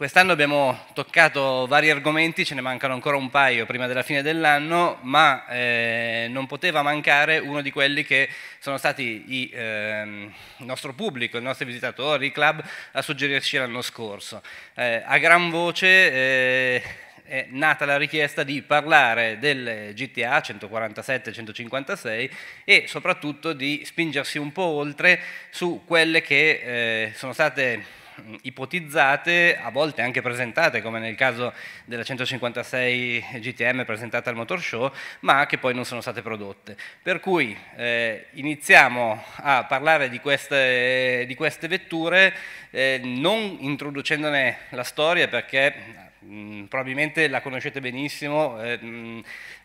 Quest'anno abbiamo toccato vari argomenti, ce ne mancano ancora un paio prima della fine dell'anno, ma eh, non poteva mancare uno di quelli che sono stati i, eh, il nostro pubblico, i nostri visitatori, i club, a suggerirci l'anno scorso. Eh, a gran voce eh, è nata la richiesta di parlare del GTA 147-156 e soprattutto di spingersi un po' oltre su quelle che eh, sono state Ehm, ipotizzate, a volte anche presentate, come nel caso della 156 GTM presentata al Motor Show, ma che poi non sono state prodotte. Per cui eh, iniziamo a parlare di queste, di queste vetture eh, non introducendone la storia perché mm, probabilmente la conoscete benissimo, ehm,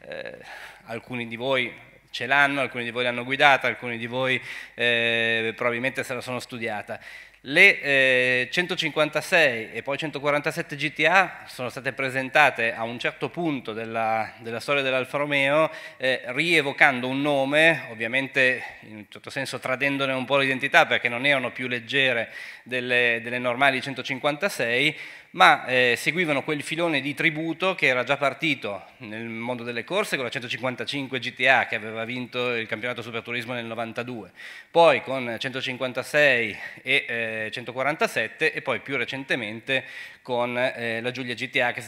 eh, mh, alcuni di voi ce l'hanno, alcuni di voi l'hanno guidata, alcuni di voi eh, probabilmente se la sono studiata. Le eh, 156 e poi 147 GTA sono state presentate a un certo punto della, della storia dell'Alfa Romeo, eh, rievocando un nome, ovviamente in un certo senso tradendone un po' l'identità perché non erano più leggere delle, delle normali 156, ma eh, seguivano quel filone di tributo che era già partito nel mondo delle corse con la 155 GTA che aveva vinto il campionato Superturismo nel 92, poi con 156 e eh, 147 e poi più recentemente con eh, la Giulia GTA che è,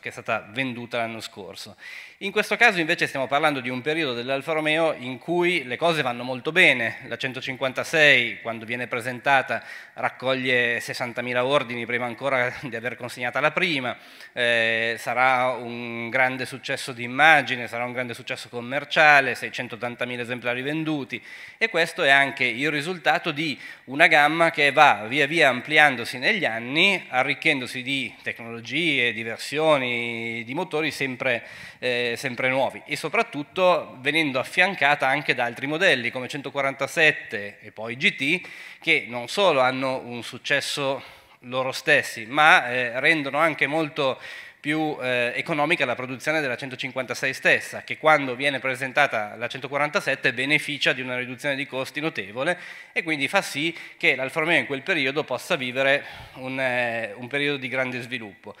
che è, stata venduta l'anno scorso. In questo caso invece stiamo parlando di un periodo dell'Alfa Romeo in cui le cose vanno molto bene, la 156 quando viene presentata raccoglie 60.000 ordini prima ancora di aver consegnata la prima, eh, sarà un grande successo di immagine, sarà un grande successo commerciale, 680.000 esemplari venduti e questo è anche il risultato di una gamma che va via via ampliandosi negli anni arricchendosi di tecnologie, di versioni, di motori sempre, eh, sempre nuovi e soprattutto venendo affiancata anche da altri modelli come 147 e poi GT che non solo hanno un successo loro stessi, ma eh, rendono anche molto più eh, economica la produzione della 156 stessa, che quando viene presentata la 147 beneficia di una riduzione di costi notevole e quindi fa sì che l'Alfa Romeo in quel periodo possa vivere un, eh, un periodo di grande sviluppo.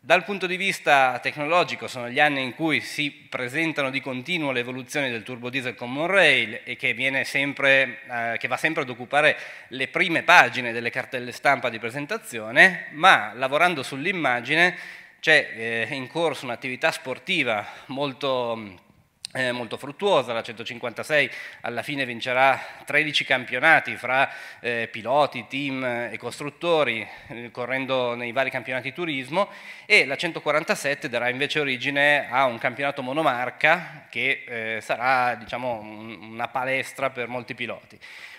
Dal punto di vista tecnologico sono gli anni in cui si presentano di continuo le evoluzioni del turbodiesel common rail e che, sempre, eh, che, va sempre ad occupare le prime pagine delle cartelle stampa di presentazione, ma lavorando sull'immagine c'è eh, in corso un'attività sportiva molto... Eh, molto fruttuosa, la 156 alla fine vincerà 13 campionati fra eh, piloti, team eh, e costruttori, eh, correndo nei vari campionati turismo e la 147 darà invece origine a un campionato monomarca che eh, sarà diciamo, una palestra per molti piloti.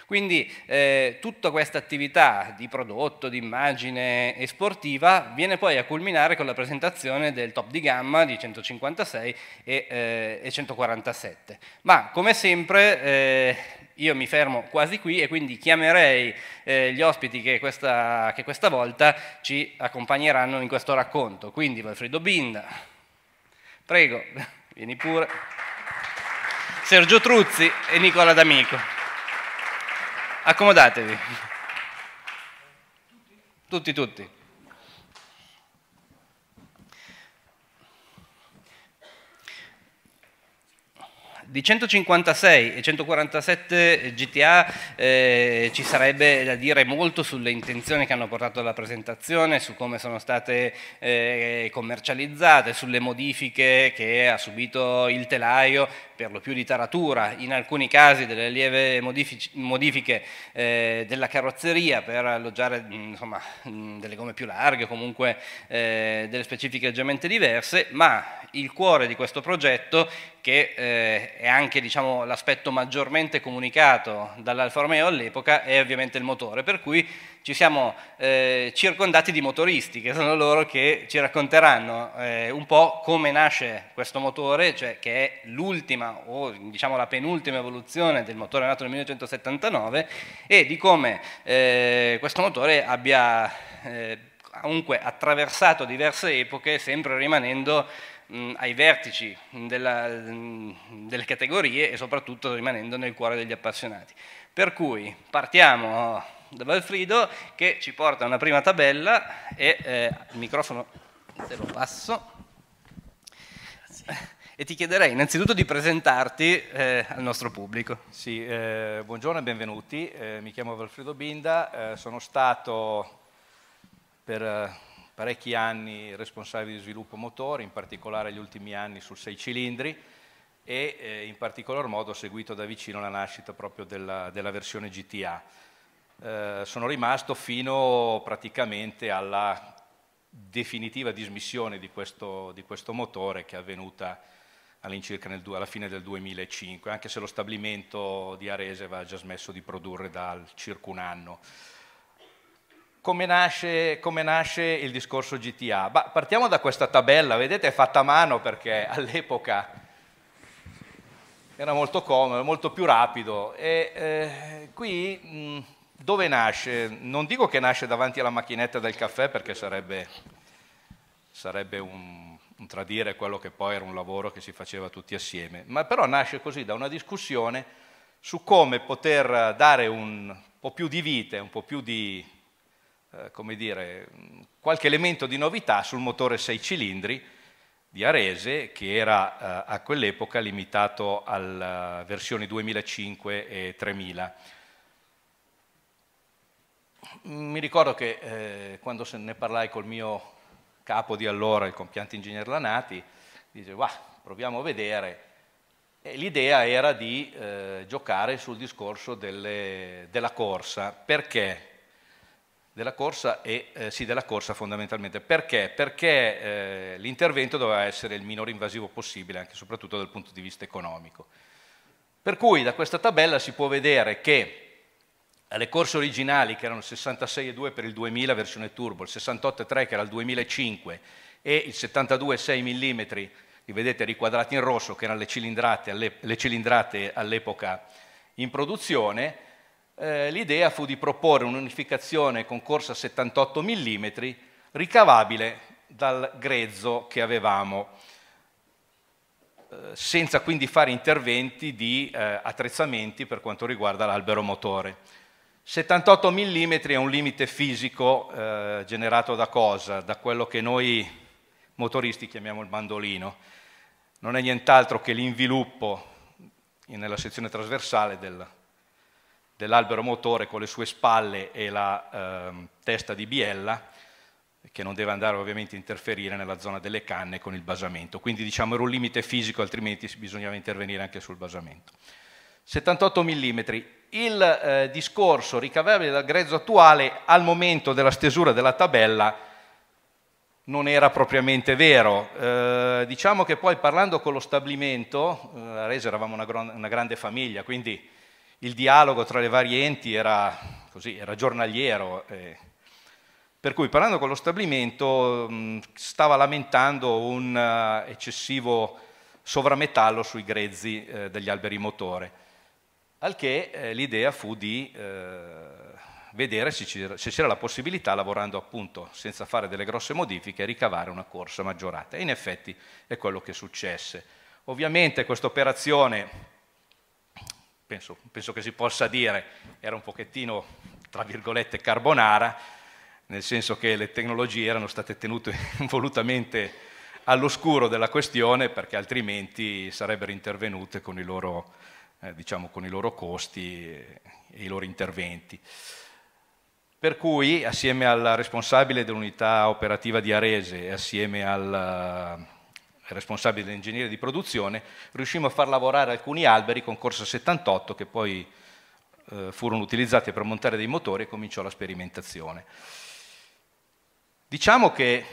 Quindi eh, tutta questa attività di prodotto, di immagine e sportiva viene poi a culminare con la presentazione del top di gamma di 156 e, eh, e 147. Ma come sempre eh, io mi fermo quasi qui e quindi chiamerei eh, gli ospiti che questa, che questa, volta ci accompagneranno in questo racconto. Quindi Valfrido Binda, prego, vieni pure, Sergio Truzzi e Nicola D'Amico. Accomodatevi. Tutti, tutti. Di 156 e 147 eh, GTA eh, ci sarebbe da dire molto sulle intenzioni che hanno portato alla presentazione, su come sono state eh, commercializzate, sulle modifiche che ha subito il telaio, per lo più di taratura, in alcuni casi delle lieve modifiche eh, della carrozzeria per alloggiare mm, insomma, mm, delle gomme più larghe, comunque eh, delle specifiche leggermente diverse, ma il cuore di questo progetto che eh, è anche diciamo, l'aspetto maggiormente comunicato dall'Alfa Romeo all'epoca, è ovviamente il motore, per cui ci siamo eh, circondati di motoristi, che sono loro che ci racconteranno eh, un po' come nasce questo motore, cioè che è l'ultima o diciamo la penultima evoluzione del motore nato nel 1979 e di come eh, questo motore abbia eh, comunque attraversato diverse epoche, sempre rimanendo mh, mm, ai vertici della, mh, mm, delle categorie e soprattutto rimanendo nel cuore degli appassionati. Per cui partiamo da Valfrido che ci porta una prima tabella e eh, il microfono te lo passo. e ti chiederei innanzitutto di presentarti eh, al nostro pubblico. Sì, eh, buongiorno e benvenuti, eh, mi chiamo Valfrido Binda, eh, sono stato per eh, parecchi anni responsabile di sviluppo motori, in particolare gli ultimi anni sul 6 cilindri e eh, in particolar modo ho seguito da vicino la nascita proprio della, della versione GTA. Eh, sono rimasto fino praticamente alla definitiva dismissione di questo, di questo motore che è avvenuta all'incirca alla fine del 2005, anche se lo stabilimento di Arese aveva già smesso di produrre da circa un anno. Come nasce, come nasce, il discorso GTA? Bah, partiamo da questa tabella, vedete è fatta a mano perché all'epoca era molto comodo, molto più rapido. E, eh, qui mh, dove nasce? Non dico che nasce davanti alla macchinetta del caffè perché sarebbe, sarebbe un, un tradire quello che poi era un lavoro che si faceva tutti assieme, ma però nasce così da una discussione su come poter dare un po' più di vita, un po' più di eh, come dire, qualche elemento di novità sul motore 6 cilindri di Arese che era eh, a quell'epoca limitato alla eh, versione 2005 e 3000. Mm, mi ricordo che eh, quando ne parlai col mio capo di allora, il compianto ingegner Lanati, dice, va, proviamo a vedere. l'idea era di eh, giocare sul discorso delle, della corsa, perché della corsa e eh, sì, della corsa fondamentalmente. Perché? Perché eh, l'intervento doveva essere il minore invasivo possibile, anche soprattutto dal punto di vista economico. Per cui da questa tabella si può vedere che alle corse originali, che erano il 66,2 per il 2000 versione turbo, il 68,3 che era il 2005 e il 72,6 mm, li vedete riquadrati in rosso, che erano le cilindrate, le cilindrate all'epoca in produzione, eh, l'idea fu di proporre un'unificazione con corsa 78 mm ricavabile dal grezzo che avevamo, eh, senza quindi fare interventi di eh, attrezzamenti per quanto riguarda l'albero motore. 78 mm è un limite fisico eh, generato da cosa? Da quello che noi motoristi chiamiamo il bandolino. Non è nient'altro che l'inviluppo nella sezione trasversale del dell'albero motore con le sue spalle e la eh, testa di biella, che non deve andare ovviamente a interferire nella zona delle canne con il basamento. Quindi diciamo era un limite fisico, altrimenti bisognava intervenire anche sul basamento. 78 mm. Il eh, discorso ricavabile dal grezzo attuale al momento della stesura della tabella non era propriamente vero. Eh, diciamo che poi parlando con lo stabilimento, eh, a Rese eravamo una, una grande famiglia, quindi il dialogo tra le varie enti era, così, era giornaliero, eh, per cui parlando con lo stabilimento mh, mm, stava lamentando un uh, eccessivo sovrametallo sui grezzi eh, degli alberi motore, al che eh, l'idea fu di eh, vedere se c'era, la possibilità, lavorando appunto senza fare delle grosse modifiche, ricavare una corsa maggiorata. E in effetti è quello che successe. Ovviamente questa operazione penso, penso che si possa dire, era un pochettino, tra virgolette, carbonara, nel senso che le tecnologie erano state tenute volutamente all'oscuro della questione perché altrimenti sarebbero intervenute con i loro, eh, diciamo, con i loro costi e i loro interventi. Per cui, assieme al responsabile dell'unità operativa di Arese e assieme al responsabile dell'ingegneria di produzione, riuscimmo a far lavorare alcuni alberi con Corsa 78 che poi eh, furono utilizzati per montare dei motori e cominciò la sperimentazione. Diciamo che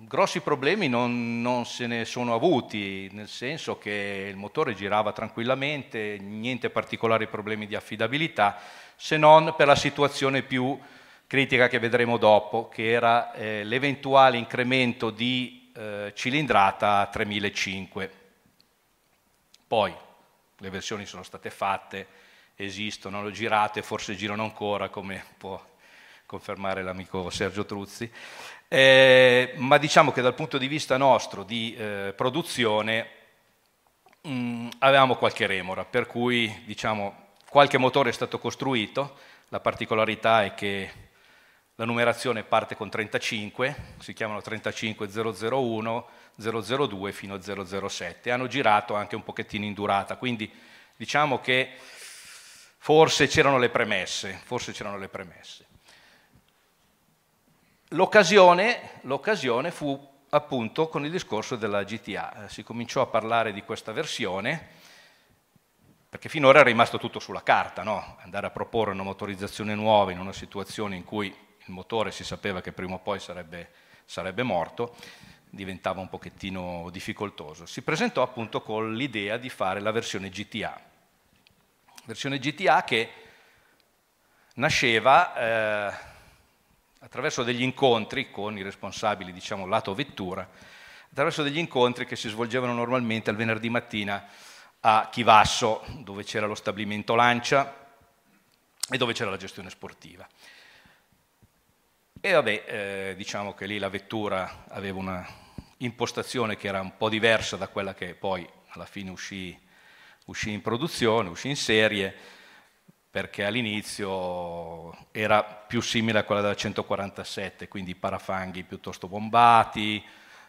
grossi problemi non, non, se ne sono avuti, nel senso che il motore girava tranquillamente, niente particolari problemi di affidabilità, se non per la situazione più critica che vedremo dopo, che era eh, l'eventuale incremento di eh, cilindrata 3005. Poi le versioni sono state fatte, esistono, lo girate, forse girano ancora, come può confermare l'amico Sergio Truzzi, eh, ma diciamo che dal punto di vista nostro di eh, produzione mh, mm, avevamo qualche remora, per cui diciamo, qualche motore è stato costruito, la particolarità è che la numerazione parte con 35, si chiamano 35001, 002 fino a 007, hanno girato anche un pochettino in durata, quindi diciamo che forse c'erano le premesse, forse c'erano le premesse. L'occasione, l'occasione fu appunto con il discorso della GTA, si cominciò a parlare di questa versione, perché finora è rimasto tutto sulla carta, no? andare a proporre una motorizzazione nuova in una situazione in cui il motore si sapeva che prima o poi sarebbe, sarebbe morto, diventava un pochettino difficoltoso. Si presentò appunto con l'idea di fare la versione GTA, versione GTA che nasceva eh, attraverso degli incontri con i responsabili, diciamo, lato vettura, attraverso degli incontri che si svolgevano normalmente al venerdì mattina a Chivasso, dove c'era lo stabilimento Lancia e dove c'era la gestione sportiva. E vabbè, eh, diciamo che lì la vettura aveva una impostazione che era un po' diversa da quella che poi alla fine uscì, uscì in produzione, uscì in serie, perché all'inizio era più simile a quella della 147, quindi parafanghi piuttosto bombati,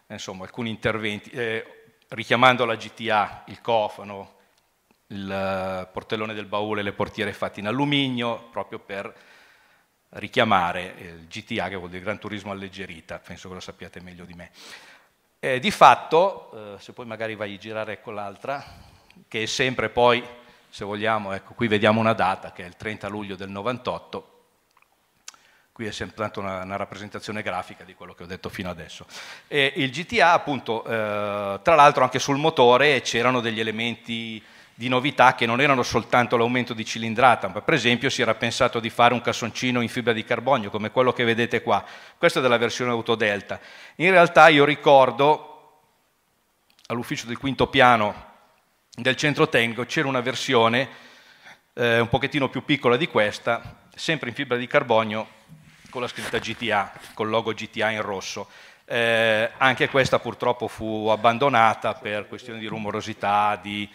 insomma alcuni interventi, eh, richiamando la GTA, il cofano, il eh, portellone del baule, le portiere fatte in alluminio, proprio per richiamare eh, il GTA, che vuol dire Gran Turismo alleggerita, penso che lo sappiate meglio di me. Eh, di fatto, eh, se poi magari vai a girare con ecco l'altra, che è sempre poi, se vogliamo, ecco, qui vediamo una data, che è il 30 luglio del 98, qui è soltanto una, una, rappresentazione grafica di quello che ho detto fino adesso. E il GTA, appunto, eh, tra l'altro anche sul motore c'erano degli elementi di novità che non erano soltanto l'aumento di cilindrata, ma per esempio si era pensato di fare un cassoncino in fibra di carbonio come quello che vedete qua. Questa è della versione Autodelta. In realtà io ricordo all'ufficio del quinto piano del centro Tengo c'era una versione eh, un pochettino più piccola di questa, sempre in fibra di carbonio con la scritta GTA, col logo GTA in rosso. Eh, anche questa purtroppo fu abbandonata per questioni di rumorosità, di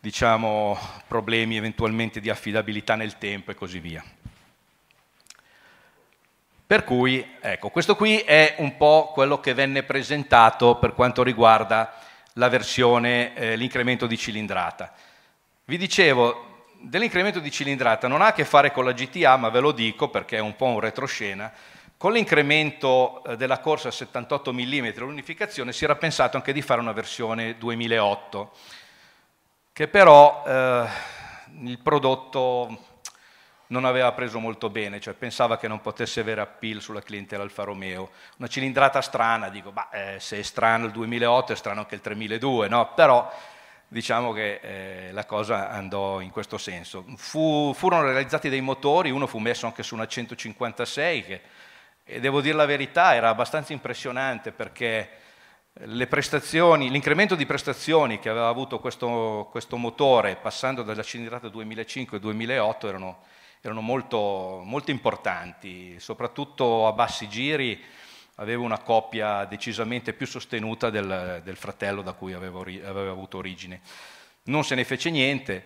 diciamo, problemi eventualmente di affidabilità nel tempo e così via. Per cui, ecco, questo qui è un po' quello che venne presentato per quanto riguarda la eh, l'incremento di cilindrata. Vi dicevo, dell'incremento di cilindrata non ha a che fare con la GTA, ma ve lo dico perché è un po' un retroscena, con l'incremento eh, della corsa a 78 mm l'unificazione si era pensato anche di fare una versione 2008 che però eh, il prodotto non aveva preso molto bene, cioè pensava che non potesse avere appeal sulla clientela Alfa Romeo. Una cilindrata strana, dico, bah, eh, se è strano il 2008 è strano anche il 3002, no? Però diciamo che eh, la cosa andò in questo senso. Fu, furono realizzati dei motori, uno fu messo anche su una 156 che, e devo dire la verità, era abbastanza impressionante perché l'incremento di prestazioni che aveva avuto questo, questo motore passando dalla cilindrata 2005 al 2008 erano, erano molto, molto, importanti, soprattutto a bassi giri aveva una coppia decisamente più sostenuta del, del fratello da cui avevo, aveva avuto origine. Non se ne fece niente,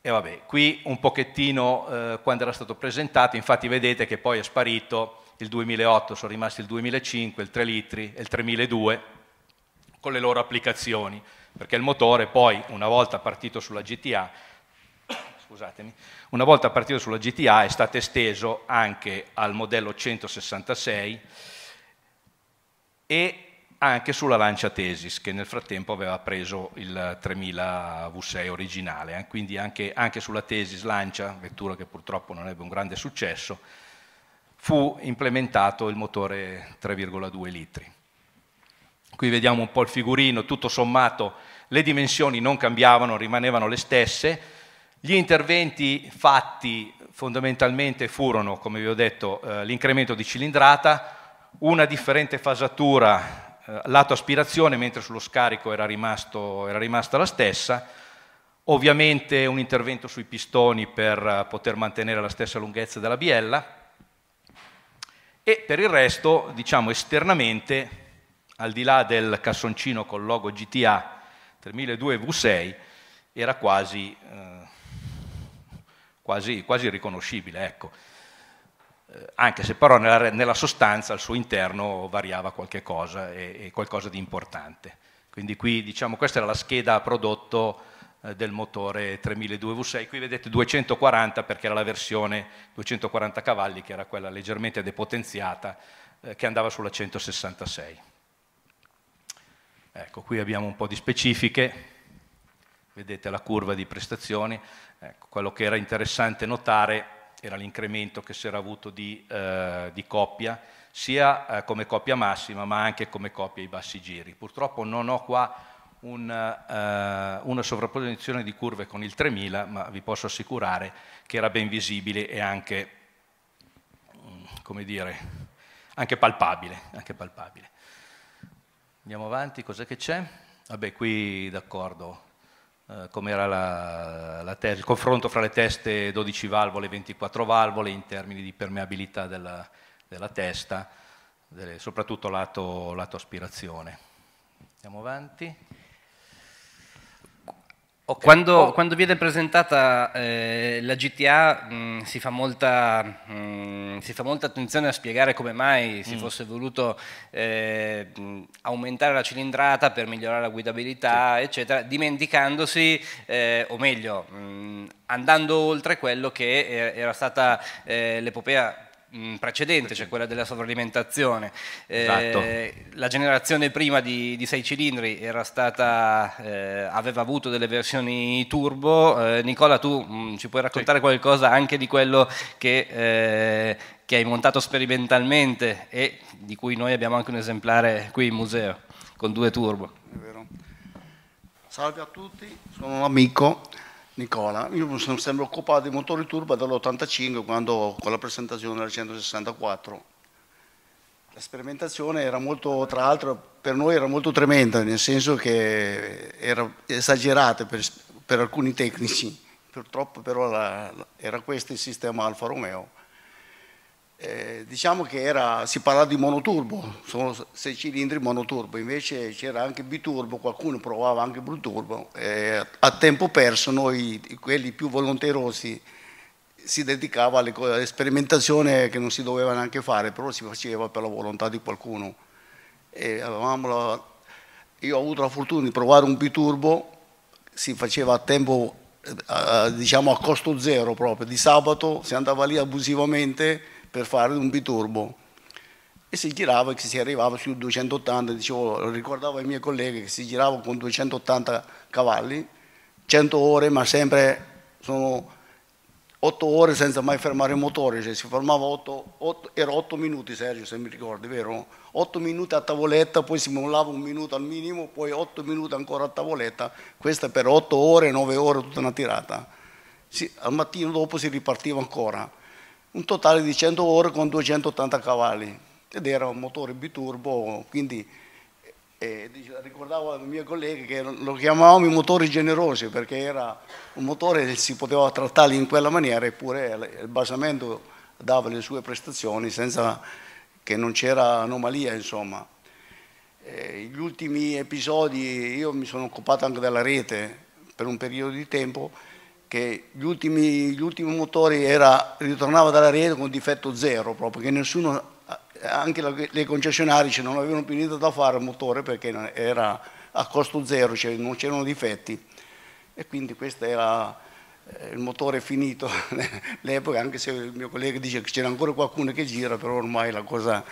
e vabbè, qui un pochettino eh, quando era stato presentato, infatti vedete che poi è sparito il 2008, sono rimasti il 2005, il 3 litri e il 3002, con le loro applicazioni, perché il motore poi, una volta partito sulla GTA, scusatemi, una volta partito sulla GTA è stato esteso anche al modello 166 e anche sulla Lancia Tesis che nel frattempo aveva preso il 3000 V6 originale, eh. quindi anche, anche, sulla Tesis Lancia, vettura che purtroppo non ebbe un grande successo, fu implementato il motore 3,2 litri. Qui vediamo un po' il figurino, tutto sommato le dimensioni non cambiavano, rimanevano le stesse. Gli interventi fatti fondamentalmente furono, come vi ho detto, eh, l'incremento di cilindrata, una differente fasatura eh, lato aspirazione, mentre sullo scarico era, rimasto, era rimasta la stessa, ovviamente un intervento sui pistoni per eh, poter mantenere la stessa lunghezza della biella e per il resto, diciamo esternamente, al di là del cassoncino col logo GTA 3002 V6, era quasi, eh, quasi, quasi riconoscibile, ecco. eh, anche se però nella, nella, sostanza al suo interno variava qualche cosa e, e, qualcosa di importante. Quindi qui diciamo questa era la scheda prodotto eh, del motore 3002 V6, qui vedete 240 perché era la versione 240 cavalli che era quella leggermente depotenziata eh, che andava sulla 166. Ecco, qui abbiamo un po' di specifiche, vedete la curva di prestazioni, ecco, quello che era interessante notare era l'incremento che si era avuto di, eh, di coppia, sia eh, come coppia massima ma anche come coppia ai bassi giri. Purtroppo non ho qua un, eh, una sovrapposizione di curve con il 3000, ma vi posso assicurare che era ben visibile e anche, mm, come dire, anche palpabile. Anche palpabile. Andiamo avanti, cos'è che c'è? Vabbè, qui d'accordo, eh, com'era la, la il confronto fra le teste 12 valvole e 24 valvole in termini di permeabilità della, della testa, delle, soprattutto lato, lato aspirazione. Andiamo avanti. Okay. Quando, oh. quando, viene presentata eh, la GTA mh, mm, si, fa molta, mh, mm, si, fa molta, attenzione a spiegare come mai si mm. fosse voluto eh, mm, aumentare la cilindrata per migliorare la guidabilità, sì. eccetera, dimenticandosi, eh, o meglio, andando oltre quello che era stata eh, l'epopea precedente, cioè quella della sovralimentazione. Esatto. Eh, la generazione prima di, di sei cilindri stata, eh, aveva avuto delle versioni turbo. Eh, Nicola, tu mh, ci puoi raccontare sì. qualcosa anche di quello che, eh, che hai montato sperimentalmente e di cui noi abbiamo anche un esemplare qui in museo con due turbo. Salve a tutti, sono un amico Nicola, io mi sono sempre occupato di motori turbo dall'85 quando con la presentazione del 164. La sperimentazione era molto, tra l'altro per noi era molto tremenda, nel senso che era esagerata per, per alcuni tecnici, purtroppo però la, era questo il sistema Alfa Romeo eh, diciamo che era, si parlava di monoturbo, sono sei cilindri monoturbo, invece c'era anche biturbo, qualcuno provava anche bruturbo, eh, a tempo perso noi, quelli più volontarosi, si dedicava alle, alle sperimentazioni che non si doveva neanche fare, però si faceva per la volontà di qualcuno. La, io ho avuto la fortuna di provare un biturbo, si faceva a tempo, eh, diciamo a costo zero proprio, di sabato si andava lì abusivamente per fare un biturbo e si girava e si arrivava sui 280, dicevo, ricordavo ai miei colleghi che si girava con 280 cavalli, 100 ore, ma sempre sono 8 ore senza mai fermare il motore, cioè si fermava 8, 8 era 8 minuti Sergio se mi ricordi, vero? 8 minuti a tavoletta, poi si mollava un minuto al minimo, poi 8 minuti ancora a tavoletta, questa per 8 ore, 9 ore tutta una tirata. Si, al mattino dopo si ripartiva ancora un totale di 100 ore con 280 cavalli ed era un motore biturbo, quindi eh, eh ricordavo ai miei colleghi che lo chiamavamo i motori generosi perché era un motore che si poteva trattare in quella maniera eppure il basamento dava le sue prestazioni senza che non c'era anomalia insomma. Eh, gli ultimi episodi io mi sono occupato anche della rete per un periodo di tempo che gli ultimi, gli ultimi motori era, ritornava dall'arrivo con difetto zero, proprio che nessuno, anche le concessionarie cioè, non avevano più niente da fare al motore perché era a costo zero, cioè non c'erano difetti. E quindi questo era eh, il motore finito all'epoca, anche se il mio collega dice che c'era ancora qualcuno che gira, però ormai la cosa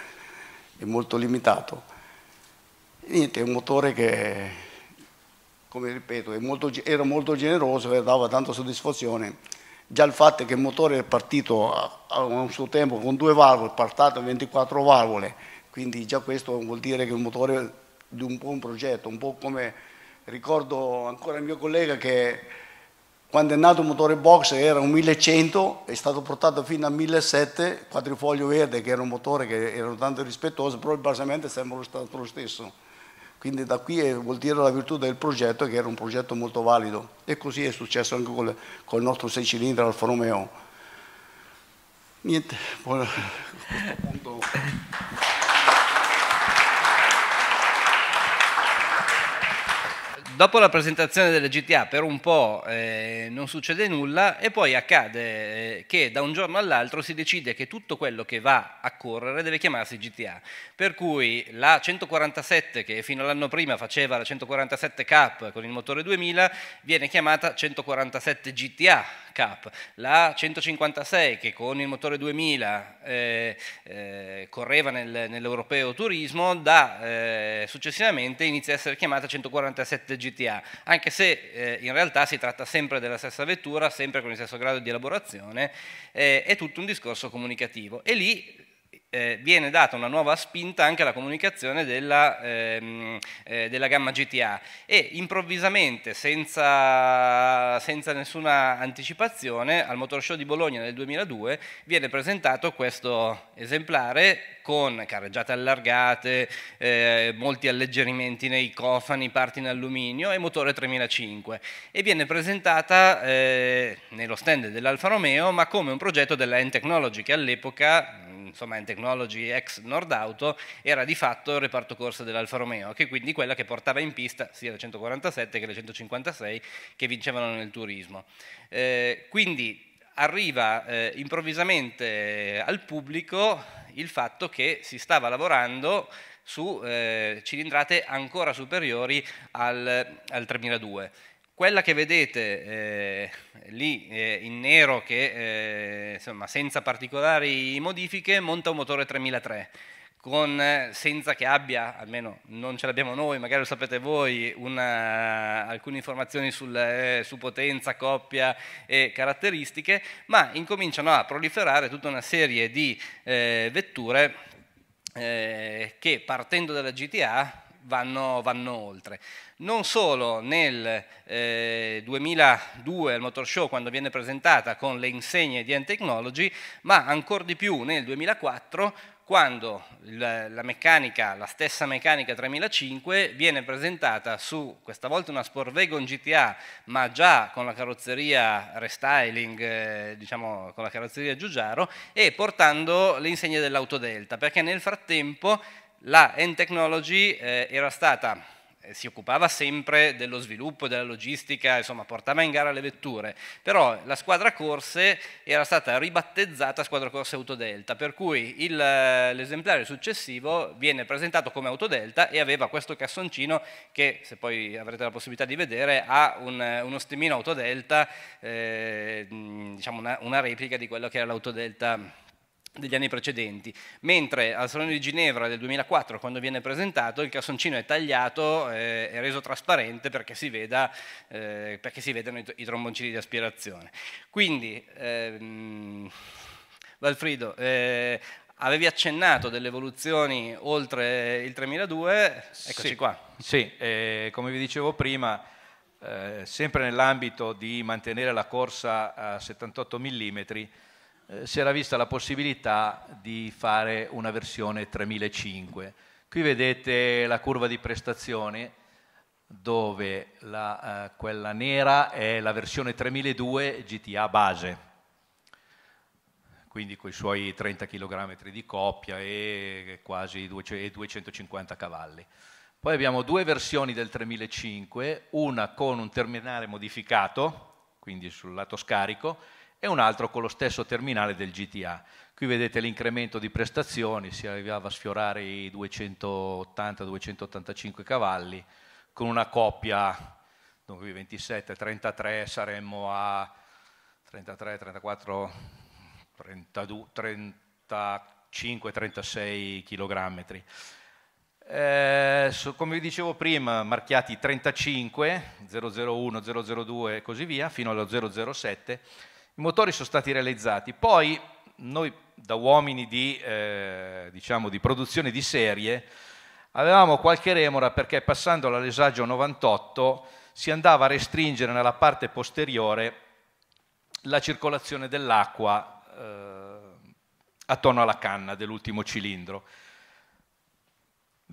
è molto limitata. Niente, è un motore che come ripeto, molto, era molto generoso e dava tanta soddisfazione. Già il fatto che il motore è partito a, a un suo tempo con due valvole, partato a 24 valvole, quindi già questo vuol dire che il motore di un buon progetto, un po' come ricordo ancora il mio collega che quando è nato il motore box era un 1100, è stato portato fino a 1700, quadrifoglio verde che era un motore che era tanto rispettoso, però il basamento è sempre stato lo stesso. Quindi da qui vuol dire la virtù del progetto, che era un progetto molto valido. E così è successo anche con il nostro 6 cilindri Alfa Romeo. Niente, buona, a questo punto... dopo la presentazione delle GTA per un po' eh, non succede nulla e poi accade eh, che da un giorno all'altro si decide che tutto quello che va a correre deve chiamarsi GTA. Per cui la 147 che fino all'anno prima faceva la 147 Cup con il motore 2000 viene chiamata 147 GTA Cup, la 156 che con il motore 2000 eh, eh, correva nel, nell'europeo turismo, da, eh, successivamente inizia a essere chiamata 147 GTA, anche se eh, in realtà si tratta sempre della stessa vettura, sempre con il stesso grado di elaborazione, eh, è tutto un discorso comunicativo. E lì eh, viene data una nuova spinta anche alla comunicazione della, ehm, eh, della gamma GTA e improvvisamente, senza, senza, nessuna anticipazione, al Motor Show di Bologna nel 2002 viene presentato questo esemplare con carreggiate allargate, eh, molti alleggerimenti nei cofani, parti in alluminio e motore 3005 e viene presentata eh, nello stand dell'Alfa Romeo ma come un progetto della N Technology che all'epoca insomma in technology ex Nord Auto, era di fatto il reparto corsa dell'Alfa Romeo, che quindi quella che portava in pista sia le 147 che le 156 che vincevano nel turismo. Eh, quindi arriva eh, improvvisamente eh, al pubblico il fatto che si stava lavorando su eh, cilindrate ancora superiori al, al 3002 quella che vedete eh, lì eh, in nero, che eh, insomma, senza particolari modifiche, monta un motore 3003, con, eh, senza che abbia, almeno non ce l'abbiamo noi, magari lo sapete voi, una, alcune informazioni sul, eh, su potenza, coppia e caratteristiche, ma incominciano a proliferare tutta una serie di eh, vetture eh, che partendo dalla GTA vanno, vanno oltre. Non solo nel eh, 2002 al Motor Show quando viene presentata con le insegne di End Technology, ma ancora di più nel 2004 quando la, la, meccanica, la stessa meccanica 3005 viene presentata su questa volta una Sportwagon GTA, ma già con la carrozzeria restyling, eh, diciamo con la carrozzeria Giugiaro e portando le insegne dell'Autodelta, perché nel frattempo la End Technology eh, stata, eh, si occupava sempre dello sviluppo, della logistica, insomma portava in gara le vetture, però la squadra corse era stata ribattezzata squadra corse Autodelta, per cui eh, l'esemplare successivo viene presentato come Autodelta e aveva questo cassoncino che, se poi avrete la possibilità di vedere, ha un, uno stemino Autodelta, eh, diciamo una, una replica di quello che era l'Autodelta degli anni precedenti, mentre al Salone di Ginevra del 2004, quando viene presentato, il cassoncino è tagliato e eh, reso trasparente perché si, veda, eh, perché si vedano i, i, tromboncini di aspirazione. Quindi, ehm, Valfrido, eh, avevi accennato delle evoluzioni oltre il 3002, eccoci sì, qua. Sì, eh, come vi dicevo prima, eh, sempre nell'ambito di mantenere la corsa a 78 mm, eh, si era vista la possibilità di fare una versione 3005. Qui vedete la curva di prestazioni dove la, eh, quella nera è la versione 3002 GTA base quindi con i suoi 30 kg di coppia e quasi 250 cavalli. Poi abbiamo due versioni del 3005, una con un terminale modificato, quindi sul lato scarico, e un altro con lo stesso terminale del GTA. Qui vedete l'incremento di prestazioni, si arrivava a sfiorare i 280-285 cavalli, con una coppia, 27-33 saremmo a 33, 34, 35, 36 kg. Eh, so, come vi dicevo prima, marchiati 35, 001, 002 e così via, fino allo 007 i motori sono stati realizzati, poi noi da uomini di, eh, diciamo, di produzione di serie avevamo qualche remora perché passando all'Alesagio 98 si andava a restringere nella parte posteriore la circolazione dell'acqua eh, attorno alla canna dell'ultimo cilindro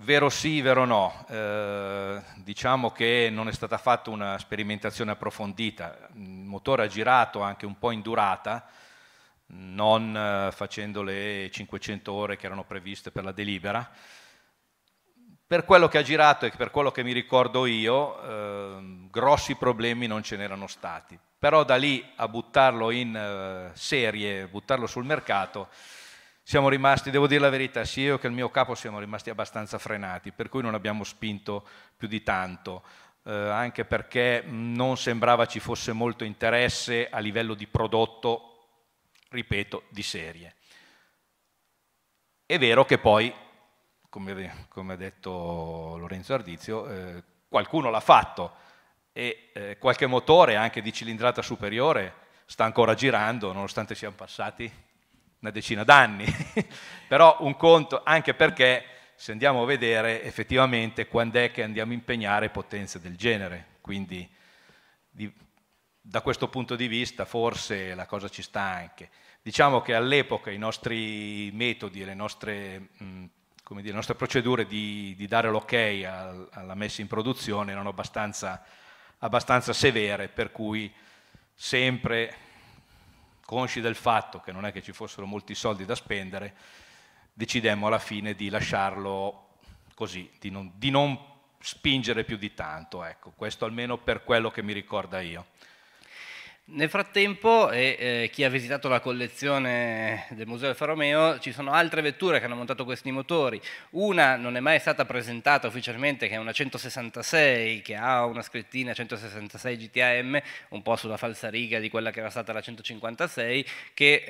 Vero sì, vero no. Eh, diciamo che non è stata fatta una sperimentazione approfondita. Il motore ha girato anche un po' in durata, non eh, facendo le 500 ore che erano previste per la delibera. Per quello che ha girato e per quello che mi ricordo io, eh, grossi problemi non ce n'erano stati. Però da lì a buttarlo in eh, serie, buttarlo sul mercato, siamo rimasti, devo dire la verità, sia io che il mio capo siamo rimasti abbastanza frenati, per cui non abbiamo spinto più di tanto, eh, anche perché non sembrava ci fosse molto interesse a livello di prodotto, ripeto, di serie. È vero che poi, come, come ha detto Lorenzo Ardizio, eh, qualcuno l'ha fatto e eh, qualche motore anche di cilindrata superiore sta ancora girando, nonostante siamo passati una decina d'anni, però un conto anche perché se andiamo a vedere effettivamente quando è che andiamo a impegnare potenze del genere, quindi di, da questo punto di vista forse la cosa ci sta anche. Diciamo che all'epoca i nostri metodi e le nostre, mh, mm, dire, le nostre procedure di, di dare l'ok alla messa in produzione erano abbastanza, abbastanza severe, per cui sempre consci del fatto che non è che ci fossero molti soldi da spendere, decidemmo alla fine di lasciarlo così, di non, di non spingere più di tanto, ecco, questo almeno per quello che mi ricorda io. Nel frattempo, e eh, chi ha visitato la collezione del Museo Alfa Romeo, ci sono altre vetture che hanno montato questi motori. Una non è mai stata presentata ufficialmente, che è una 166, che ha una scrittina 166 GTAM, un po' sulla falsariga di quella che era stata la 156, che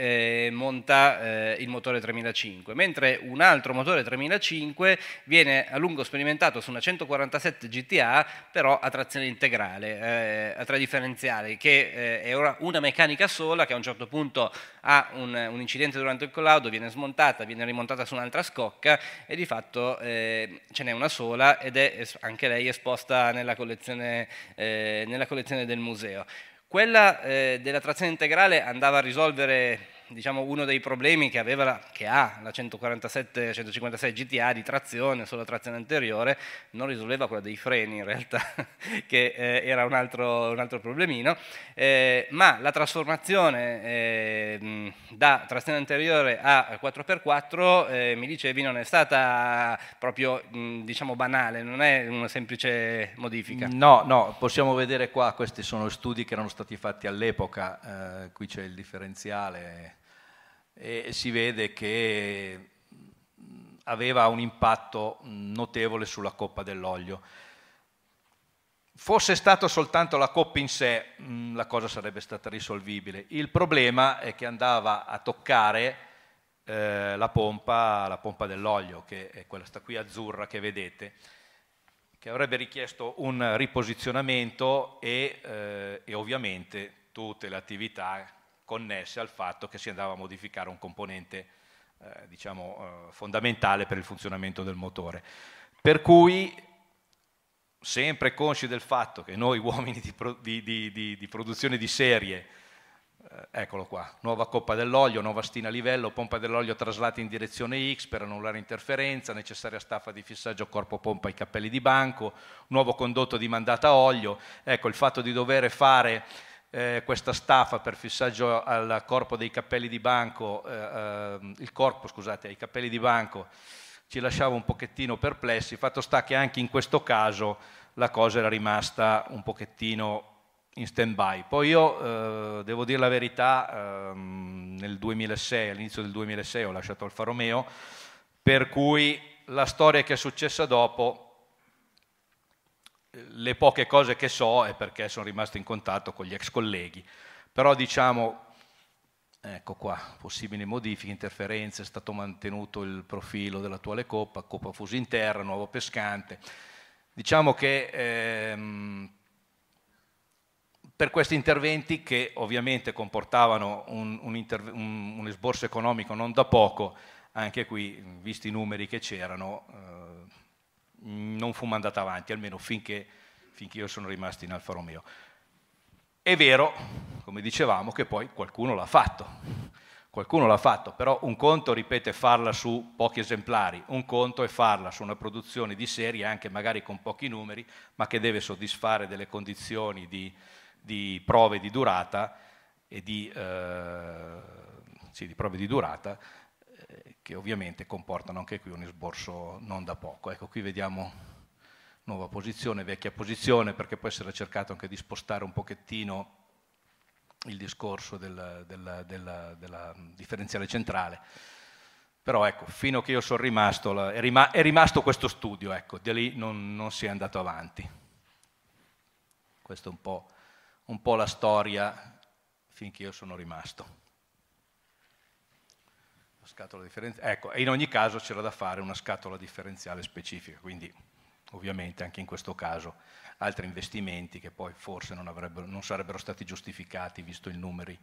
eh, monta eh, il motore 3005. Mentre un altro motore 3005 viene a lungo sperimentato su una 147 GTA, però a trazione integrale, eh, a tre differenziali, che eh, è ora una meccanica sola che a un certo punto ha un, un incidente durante il collaudo, viene smontata, viene rimontata su un'altra scocca e di fatto eh, ce n'è una sola ed è anche lei esposta nella collezione, eh, nella collezione del museo. Quella eh, della trazione integrale andava a risolvere diciamo, uno dei problemi che, aveva la, che ha la 147-156 GTA di trazione, solo trazione anteriore, non risolveva quella dei freni in realtà, che eh, era un altro, un altro problemino, eh, ma la trasformazione eh, da trazione anteriore a 4x4, eh, mi dicevi, non è stata proprio mh, mm, diciamo banale, non è una semplice modifica. No, no, possiamo vedere qua, questi sono studi che erano stati fatti all'epoca, eh, qui c'è il differenziale e si vede che aveva un impatto notevole sulla coppa dell'olio. Fosse stata soltanto la coppa in sé, la cosa sarebbe stata risolvibile. Il problema è che andava a toccare eh, la pompa, la pompa dell'olio, che è questa qui azzurra che vedete, che avrebbe richiesto un riposizionamento e, eh, e ovviamente tutte le attività connesse al fatto che si andava a modificare un componente eh, diciamo, eh, fondamentale per il funzionamento del motore. Per cui, sempre consci del fatto che noi uomini di, pro di, di, di produzione di serie, eh, eccolo qua, nuova coppa dell'olio, nuova stina a livello, pompa dell'olio traslata in direzione X per annullare interferenza, necessaria staffa di fissaggio corpo pompa ai cappelli di banco, nuovo condotto di mandata olio, ecco il fatto di dover fare eh, questa staffa per fissaggio al corpo dei capelli di banco, eh, ehm, il corpo scusate, ai capelli di banco ci lasciava un pochettino perplessi, fatto sta che anche in questo caso la cosa era rimasta un pochettino in stand-by. Poi io, eh, devo dire la verità, ehm, nel 2006, all'inizio del 2006 ho lasciato Alfa Romeo, per cui la storia che è successa dopo le poche cose che so è perché sono rimasto in contatto con gli ex colleghi, però diciamo, ecco qua, possibili modifiche, interferenze, è stato mantenuto il profilo dell'attuale coppa, coppa Fusi in terra, nuovo pescante, diciamo che ehm, per questi interventi che ovviamente comportavano un, un, un, un, esborso economico non da poco, anche qui, visti i numeri che c'erano, eh, Mm, non fu mandata avanti, almeno finché, finché io sono rimasto in Alfa Romeo. È vero, come dicevamo, che poi qualcuno l'ha fatto. Qualcuno l'ha fatto, però un conto, ripeto, è farla su pochi esemplari, un conto è farla su una produzione di serie, anche magari con pochi numeri, ma che deve soddisfare delle condizioni di, di prove di durata e di, eh, sì, di prove di durata che ovviamente comportano anche qui un esborso non da poco. Ecco, qui vediamo nuova posizione, vecchia posizione, perché poi si era cercato anche di spostare un pochettino il discorso del, della, della, della differenziale centrale. Però ecco, fino a che io sono rimasto, è, rima, è, rimasto questo studio, ecco, da lì non, non, si è andato avanti. Questa è un po', un po' la storia finché io sono rimasto scatola differenziale. Ecco, e in ogni caso c'era da fare una scatola differenziale specifica, quindi ovviamente anche in questo caso altri investimenti che poi forse non, non sarebbero stati giustificati visto i numeri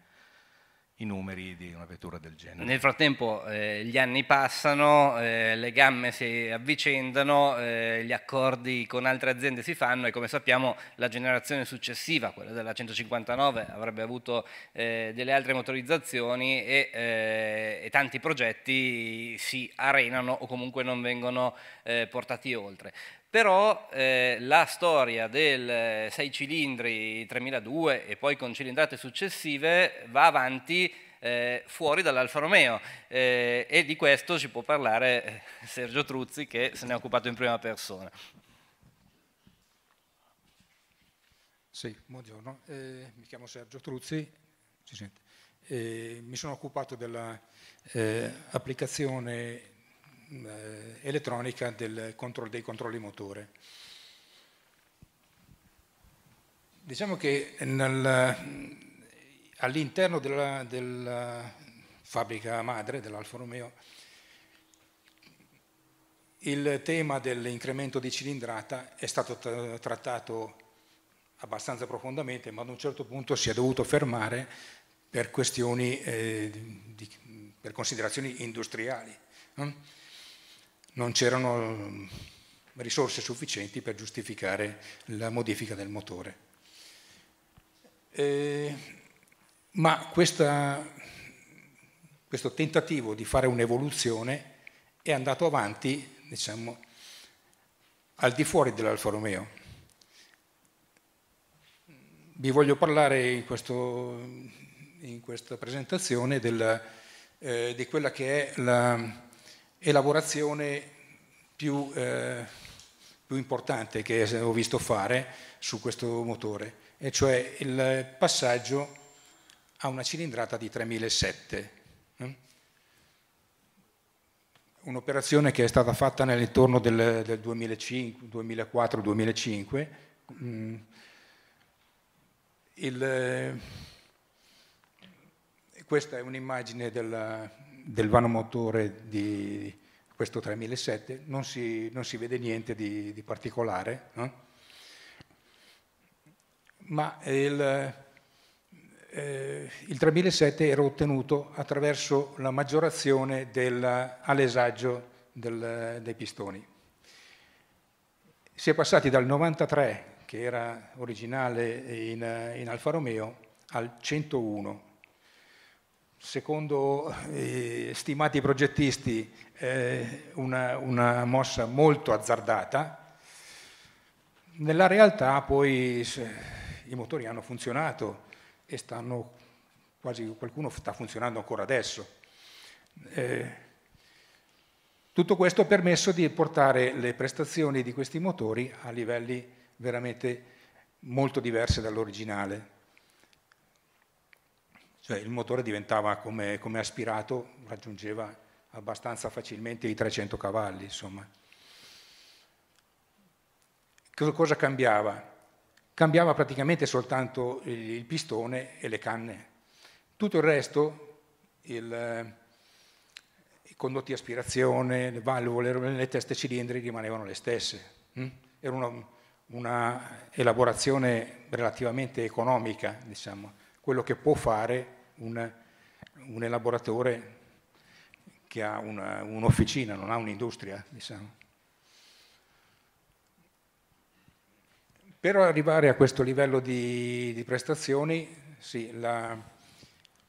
i numeri di una vettura del genere. Nel frattempo eh, gli anni passano, eh, le gamme si avvicendano, eh, gli accordi con altre aziende si fanno e come sappiamo la generazione successiva, quella della 159, avrebbe avuto eh, delle altre motorizzazioni e, eh, e, tanti progetti si arenano o comunque non vengono eh, portati oltre. Però eh, la storia del 6 eh, cilindri 3002 e poi con cilindrate successive va avanti eh, fuori dall'Alfa Romeo eh, e di questo ci può parlare eh, Sergio Truzzi che se ne è occupato in prima persona. Sì, buongiorno, eh, mi chiamo Sergio Truzzi, mi sono occupato dell'applicazione eh, elettronica del control, dei controlli motore. Diciamo che all'interno della, della, fabbrica madre dell'Alfa Romeo il tema dell'incremento di cilindrata è stato trattato abbastanza profondamente, ma ad un certo punto si è dovuto fermare per, eh, di, per considerazioni industriali. Eh? non c'erano mm, risorse sufficienti per giustificare la modifica del motore. Eh, ma questa, questo tentativo di fare un'evoluzione è andato avanti, diciamo, al di fuori dell'Alfa Romeo. Vi voglio parlare in, questo, in questa presentazione della, eh, di quella che è la, elaborazione più, eh, più importante che ho visto fare su questo motore, e cioè il passaggio a una cilindrata di 3007. Eh? Un'operazione che è stata fatta nell'intorno del, del 2004-2005. Mm. Eh, questa è un'immagine della, del vano motore di questo 3007 non si, non si vede niente di, di particolare, no? ma il, eh, il 3007 era ottenuto attraverso la maggiorazione del, all'esaggio dei pistoni. Si è passati dal 93, che era originale in, in Alfa Romeo, al 101, secondo eh, stimati progettisti, eh, una, una, mossa molto azzardata. Nella realtà poi i motori hanno funzionato e stanno, quasi qualcuno sta funzionando ancora adesso. Eh, tutto questo ha permesso di portare le prestazioni di questi motori a livelli veramente molto diversi dall'originale cioè il motore diventava come, come aspirato, raggiungeva abbastanza facilmente i 300 cavalli, insomma. Cosa cambiava? Cambiava praticamente soltanto il pistone e le canne. Tutto il resto, il, i condotti aspirazione, le valvole, le teste cilindri rimanevano le stesse. Hm? Era una, una elaborazione relativamente economica, diciamo, quello che può fare un, un elaboratore che ha un'officina, non ha un'industria, diciamo. Per arrivare a questo livello di, di prestazioni, sì, la,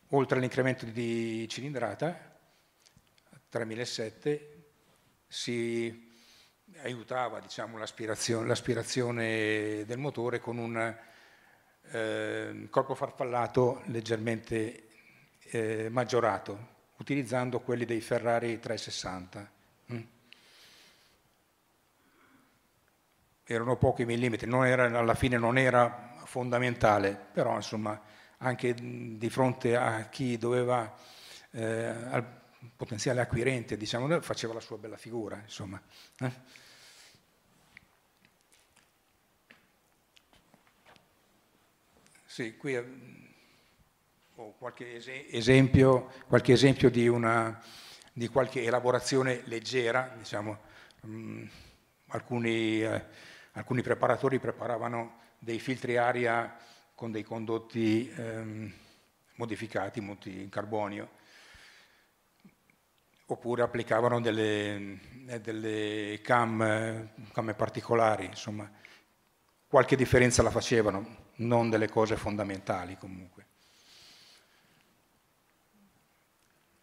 oltre all'incremento di cilindrata, 3.700, si aiutava diciamo, l'aspirazione, del motore con un Ehm, corpo farfallato leggermente eh, maggiorato, utilizzando quelli dei Ferrari 360. Mm. Erano pochi millimetri, era, alla fine non era fondamentale, però insomma anche mm, di fronte a chi doveva, eh, al potenziale acquirente, diciamo, faceva la sua bella figura. Insomma. Eh? Sì, qui mm, ho qualche esempio, qualche esempio di, una, di, qualche elaborazione leggera. Diciamo. Mm, alcuni, eh, alcuni, preparatori preparavano dei filtri aria con dei condotti ehm, modificati, molti in carbonio, oppure applicavano delle, eh, delle cam, eh, cam particolari, insomma, qualche differenza la facevano non delle cose fondamentali comunque.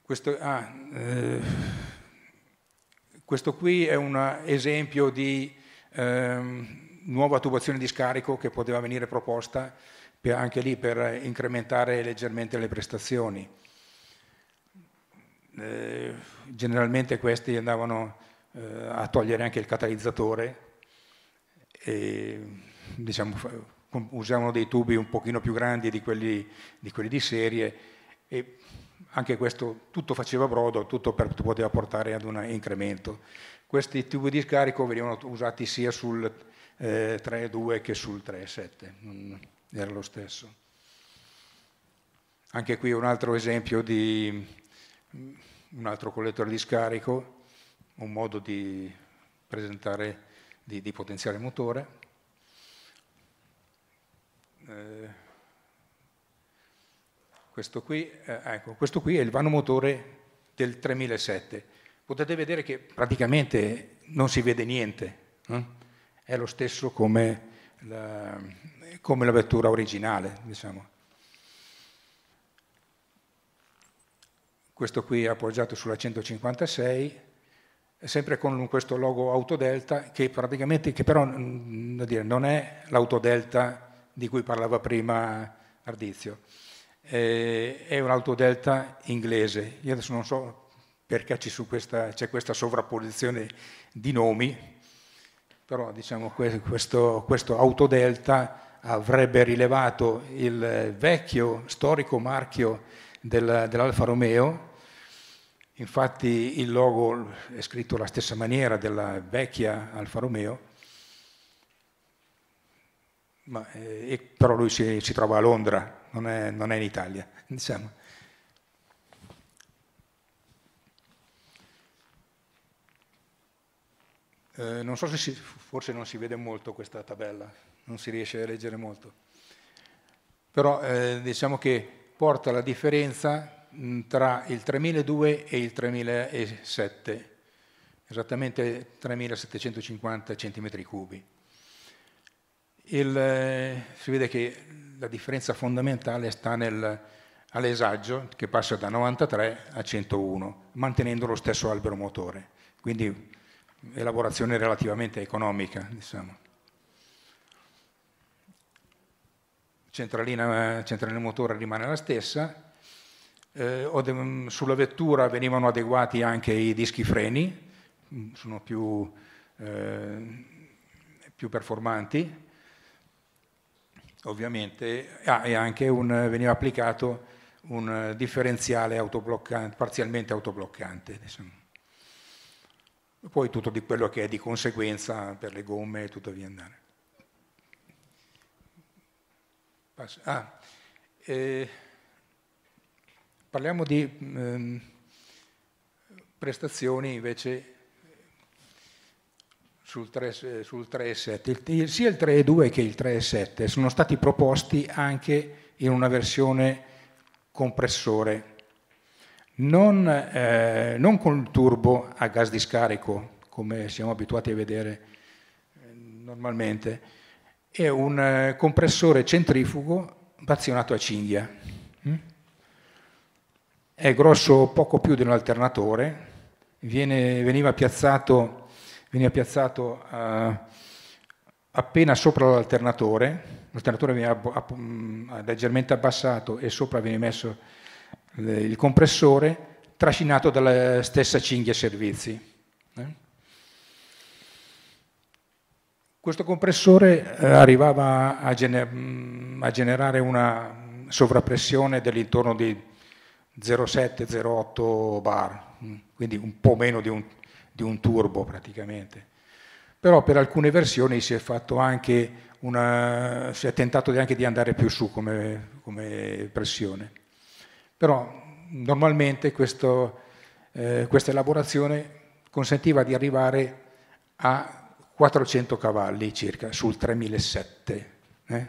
Questo, ah, eh, questo qui è un esempio di eh, nuova tubazione di scarico che poteva venire proposta per, anche lì per incrementare leggermente le prestazioni. Eh, generalmente questi andavano eh, a togliere anche il catalizzatore e diciamo, usavano dei tubi un pochino più grandi di quelli di, quelli di serie e anche questo tutto faceva brodo, tutto per, poteva portare ad un incremento. Questi tubi di scarico venivano usati sia sul eh, 3.2 che sul 3.7, era lo stesso. Anche qui un altro esempio di un altro collettore di scarico, un modo di presentare, di, di potenziare il motore. Eh, questo, qui, eh, ecco, questo qui è il vano motore del 3007. Potete vedere che praticamente non si vede niente, eh? è lo stesso come la, come la vettura originale, diciamo. Questo qui è appoggiato sulla 156 sempre con questo logo Autodelta che praticamente che però mm, dire, non è l'Autodelta di cui parlava prima Ardizio. Eh, è un autodelta inglese. Io adesso non so perché questa, c'è questa sovrapposizione di nomi, però diciamo, questo, questo autodelta avrebbe rilevato il vecchio storico marchio del, dell'Alfa Romeo, infatti il logo è scritto alla stessa maniera della vecchia Alfa Romeo, ma, eh, però lui si, si, trova a Londra, non è, non è in Italia. Diciamo. Eh, non so se si, forse non si vede molto questa tabella, non si riesce a leggere molto, però eh, diciamo che porta la differenza mm, tra il 3002 e il 3007, esattamente 3750 cm3 il, eh, si vede che la differenza fondamentale sta nel, all'esaggio che passa da 93 a 101, mantenendo lo stesso albero motore, quindi elaborazione relativamente economica. Diciamo. Centralina, centralina motore rimane la stessa, eh, mm, sulla vettura venivano adeguati anche i dischi freni, mm, sono più, eh, più performanti, ovviamente, ah, e anche un, veniva applicato un eh, differenziale autobloccante, parzialmente autobloccante. Poi tutto di quello che è di conseguenza per le gomme e tutto via andare. Ah, eh, parliamo di ehm, prestazioni invece sul 3,7. sia il 3,2 che il 3,7 sono stati proposti anche in una versione compressore, non, eh, non con il turbo a gas di scarico, come siamo abituati a vedere eh, normalmente, è un eh, compressore centrifugo bazionato a cinghia. Mm? È grosso poco più di un alternatore, Viene, veniva piazzato veniva piazzato eh, appena sopra l'alternatore, l'alternatore veniva mm, leggermente abbassato e sopra viene messo il compressore trascinato dalla stessa cinghia servizi. Eh. Questo compressore eh, arrivava mm, a, generare una sovrappressione dell'intorno di 0,7-0,8 bar, mm, quindi un po' meno di un di un turbo praticamente. Però per alcune versioni si è, fatto anche una, si è tentato anche di andare più su come, come pressione. Però normalmente questo, eh, questa elaborazione consentiva di arrivare a 400 cavalli circa sul 3007. Eh?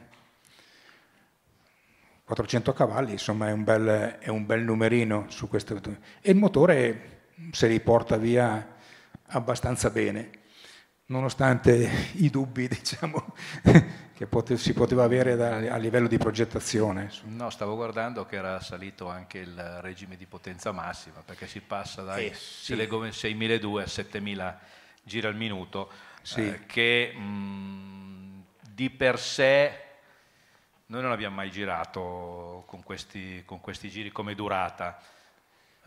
400 cavalli, insomma, è un, bel, è un, bel, numerino su questo. E il motore se li porta via abbastanza bene, nonostante i dubbi diciamo, che pote- si poteva avere da- a livello di progettazione. No, stavo guardando che era salito anche il regime di potenza massima, perché si passa dai eh, sì. 6.200 a 7.000 giri al minuto, sì. eh, che mh, di per sé noi non abbiamo mai girato con questi, con questi giri come durata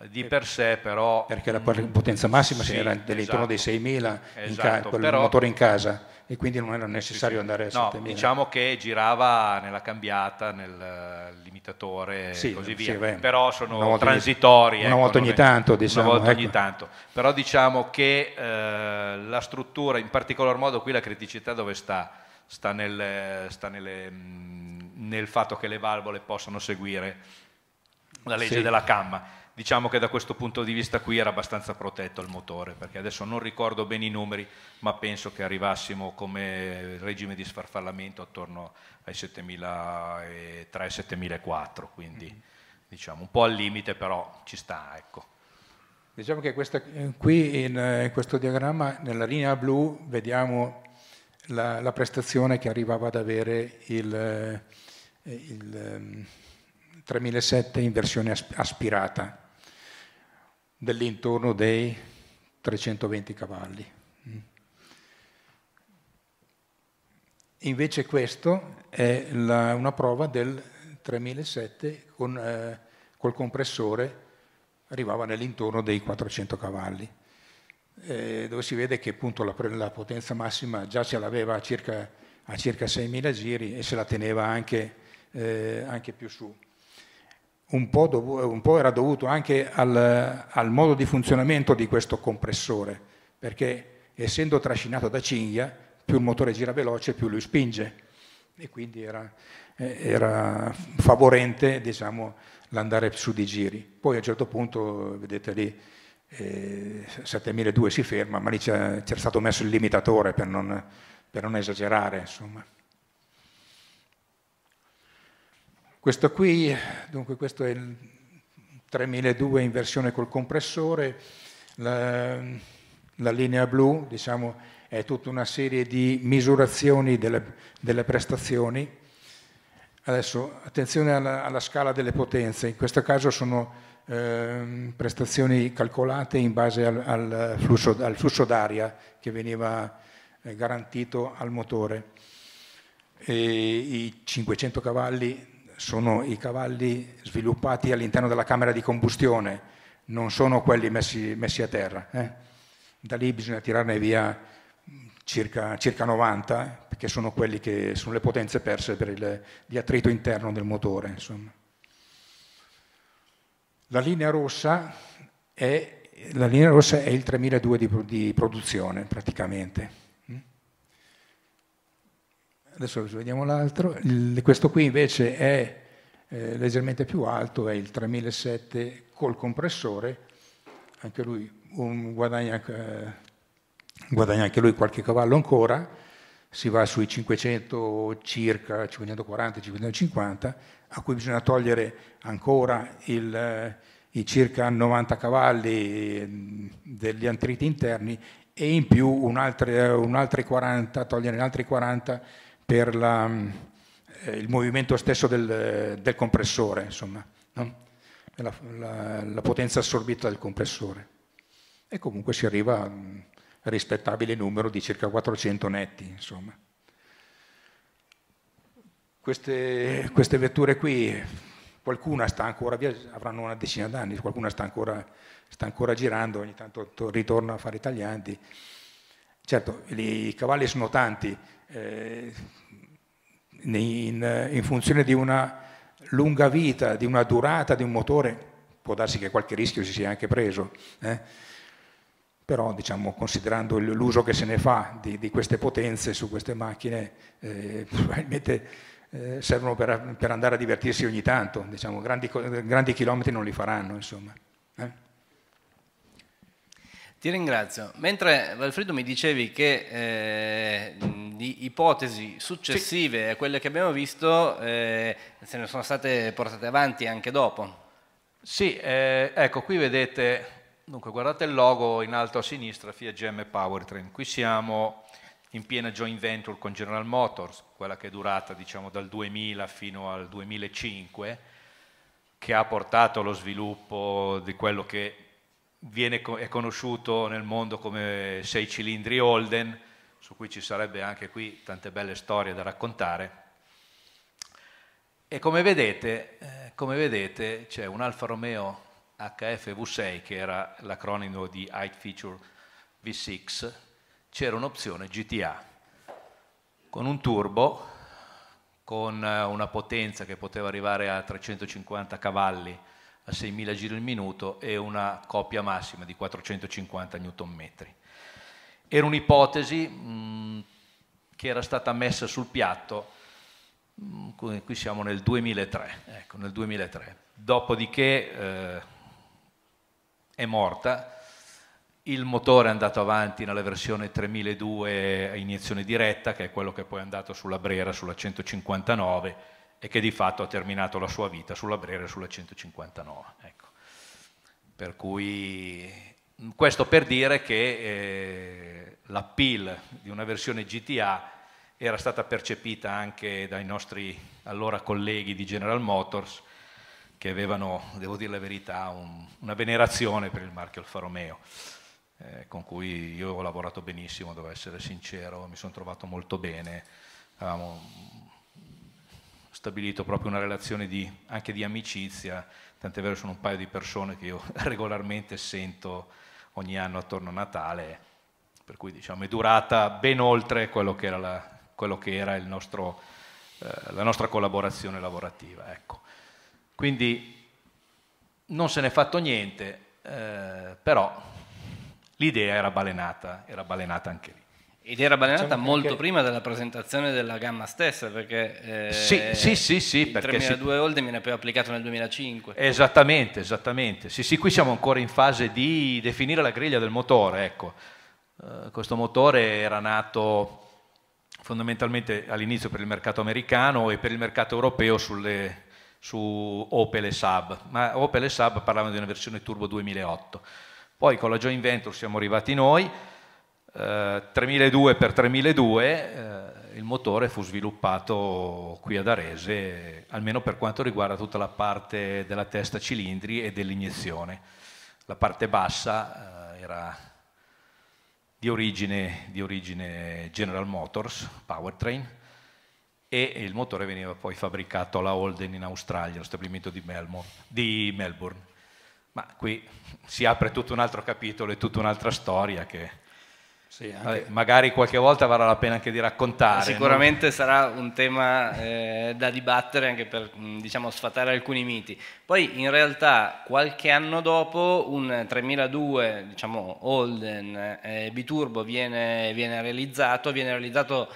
di per sé però... Perché la potenza massima sì, era dell'intorno esatto, dei 6.000 esatto, con il motore in casa e quindi non era necessario sì, andare a no, 7.000. diciamo che girava nella cambiata, nel limitatore sì, e così via, beh, però sono transitori. Ecco, diciamo, ogni, ecco, una volta ogni tanto diciamo. Una volta ecco. ogni tanto, però diciamo che eh, la struttura, in particolar modo qui la criticità dove sta? Sta, nel, sta nelle, mm, nel fatto che le valvole possano seguire la legge della camma diciamo che da questo punto di vista qui era abbastanza protetto il motore, perché adesso non ricordo bene i numeri, ma penso che arrivassimo come regime di sfarfallamento attorno ai 7.300-7.400 quindi mm diciamo un po' al limite, però ci sta, ecco. Diciamo che questa, eh, qui in, eh, in, questo diagramma, nella linea blu, vediamo la, la prestazione che arrivava ad avere il, eh, il 3007 ehm, in versione aspirata dell'intorno dei 320 cavalli. Mm. Invece questo è la, una prova del 3007 con, eh, col compressore arrivava nell'intorno dei 400 cavalli, eh, dove si vede che appunto la, la potenza massima già ce l'aveva a circa, a circa 6.000 giri e se la teneva anche, eh, anche più su un po', dovu- un po era dovuto anche al, al, modo di funzionamento di questo compressore, perché essendo trascinato da cinghia, più il motore gira veloce, più lui spinge e quindi era, eh, era favorente diciamo, l'andare su di giri. Poi a un certo punto, vedete lì, eh, 7200 si ferma, ma lì c'era stato messo il limitatore per non, per non esagerare. Insomma. Questo qui, dunque questo è il 3002 in versione col compressore, la, la linea blu diciamo, è tutta una serie di misurazioni delle, delle prestazioni. Adesso attenzione alla, alla, scala delle potenze, in questo caso sono eh, prestazioni calcolate in base al, al, flusso, al flusso, d'aria che veniva eh, garantito al motore. E I 500 cavalli sono i cavalli sviluppati all'interno della camera di combustione, non sono quelli messi, messi a terra. Eh. Da lì bisogna tirarne via mm, circa, circa 90, perché sono, che, sono le potenze perse per il, l'attrito interno del motore. Insomma. La linea rossa è, la linea rossa è il 3200 di, di produzione praticamente adesso vediamo l'altro, il, questo qui invece è eh, leggermente più alto, è il 3007 col compressore, anche lui un, guadagna, eh, guadagna anche lui qualche cavallo ancora, si va sui 500 circa, 540, 550, a cui bisogna togliere ancora il, eh, i circa 90 cavalli mm, degli antriti interni e in più un altri, 40, togliere altri 40 per la, eh, il movimento stesso del, del compressore, insomma, no? la, la, la, potenza assorbita del compressore. E comunque si arriva a un rispettabile numero di circa 400 netti. Insomma. Queste, queste vetture qui, qualcuna sta ancora avranno una decina d'anni, qualcuna sta ancora, sta ancora girando, ogni tanto ritorna a fare i taglianti. Certo, i cavalli sono tanti, eh, in, in, funzione di una lunga vita, di una durata di un motore, può darsi che qualche rischio si sia anche preso, eh? però diciamo, considerando l'uso che se ne fa di, di queste potenze su queste macchine, eh, probabilmente eh, servono per, per, andare a divertirsi ogni tanto, diciamo, grandi, grandi chilometri non li faranno. Insomma. Ti ringrazio. Mentre Valfrido mi dicevi che eh, di ipotesi successive sì. a quelle che abbiamo visto eh, se ne sono state portate avanti anche dopo. Sì, eh, ecco qui vedete, dunque guardate il logo in alto a sinistra Fiat GM Powertrain. Qui siamo in piena joint venture con General Motors, quella che è durata diciamo dal 2000 fino al 2005, che ha portato allo sviluppo di quello che viene, è conosciuto nel mondo come sei cilindri Holden, su cui ci sarebbe anche qui tante belle storie da raccontare. E come vedete, eh, come vedete c'è un Alfa Romeo HFV6 che era l'acronimo di Height Feature V6, c'era un'opzione GTA con un turbo con eh, una potenza che poteva arrivare a 350 cavalli a 6.000 giri al minuto e una coppia massima di 450 Nm. Era un'ipotesi mm, che era stata messa sul piatto, mh, mm, qui siamo nel 2003, ecco, nel 2003. dopodiché eh, è morta, il motore è andato avanti nella versione 3002 a iniezione diretta, che è quello che poi è andato sulla Brera, sulla 159, e che di fatto ha terminato la sua vita sulla Brera e sulla 159. Ecco. Per cui questo per dire che eh, l'appeal di una versione GTA era stata percepita anche dai nostri allora colleghi di General Motors che avevano, devo dire la verità, un, una venerazione per il marchio Alfa Romeo, eh, con cui io ho lavorato benissimo, devo essere sincero, mi sono trovato molto bene, avevamo stabilito proprio una relazione di, anche di amicizia, tant'è vero sono un paio di persone che io regolarmente sento ogni anno attorno a Natale, per cui diciamo, è durata ben oltre quello che era, la, quello che era nostro, eh, la nostra collaborazione lavorativa. Ecco. Quindi non se n'è fatto niente, eh, però l'idea era balenata, era balenata anche lì. Ed era balenata diciamo molto perché... prima della presentazione della gamma stessa, perché eh, sì, sì, sì, sì, il perché 3002 sì. Oldham viene poi applicato nel 2005. Esattamente, esattamente. Sì, sì, qui siamo ancora in fase di definire la griglia del motore, ecco. Uh, questo motore era nato fondamentalmente all'inizio per il mercato americano e per il mercato europeo sulle, su Opel e Saab, ma Opel e Saab parlavano di una versione turbo 2008. Poi con la joint venture siamo arrivati noi, eh, 3002 x 3002 eh, il motore fu sviluppato qui ad Arese, almeno per quanto riguarda tutta la parte della testa cilindri e dell'iniezione. La parte bassa eh, era di origine, di origine General Motors, powertrain, e il motore veniva poi fabbricato alla Holden in Australia, allo stabilimento di Melbourne, di Melbourne. Ma qui si apre tutto un altro capitolo e tutta un'altra storia che sì, Vabbè, magari qualche volta varrà la pena anche di raccontare. Sicuramente no? sarà un tema eh, da dibattere anche per mm, diciamo, sfatare alcuni miti. Poi in realtà qualche anno dopo un 3002, diciamo Holden eh, Biturbo viene, viene realizzato, viene realizzato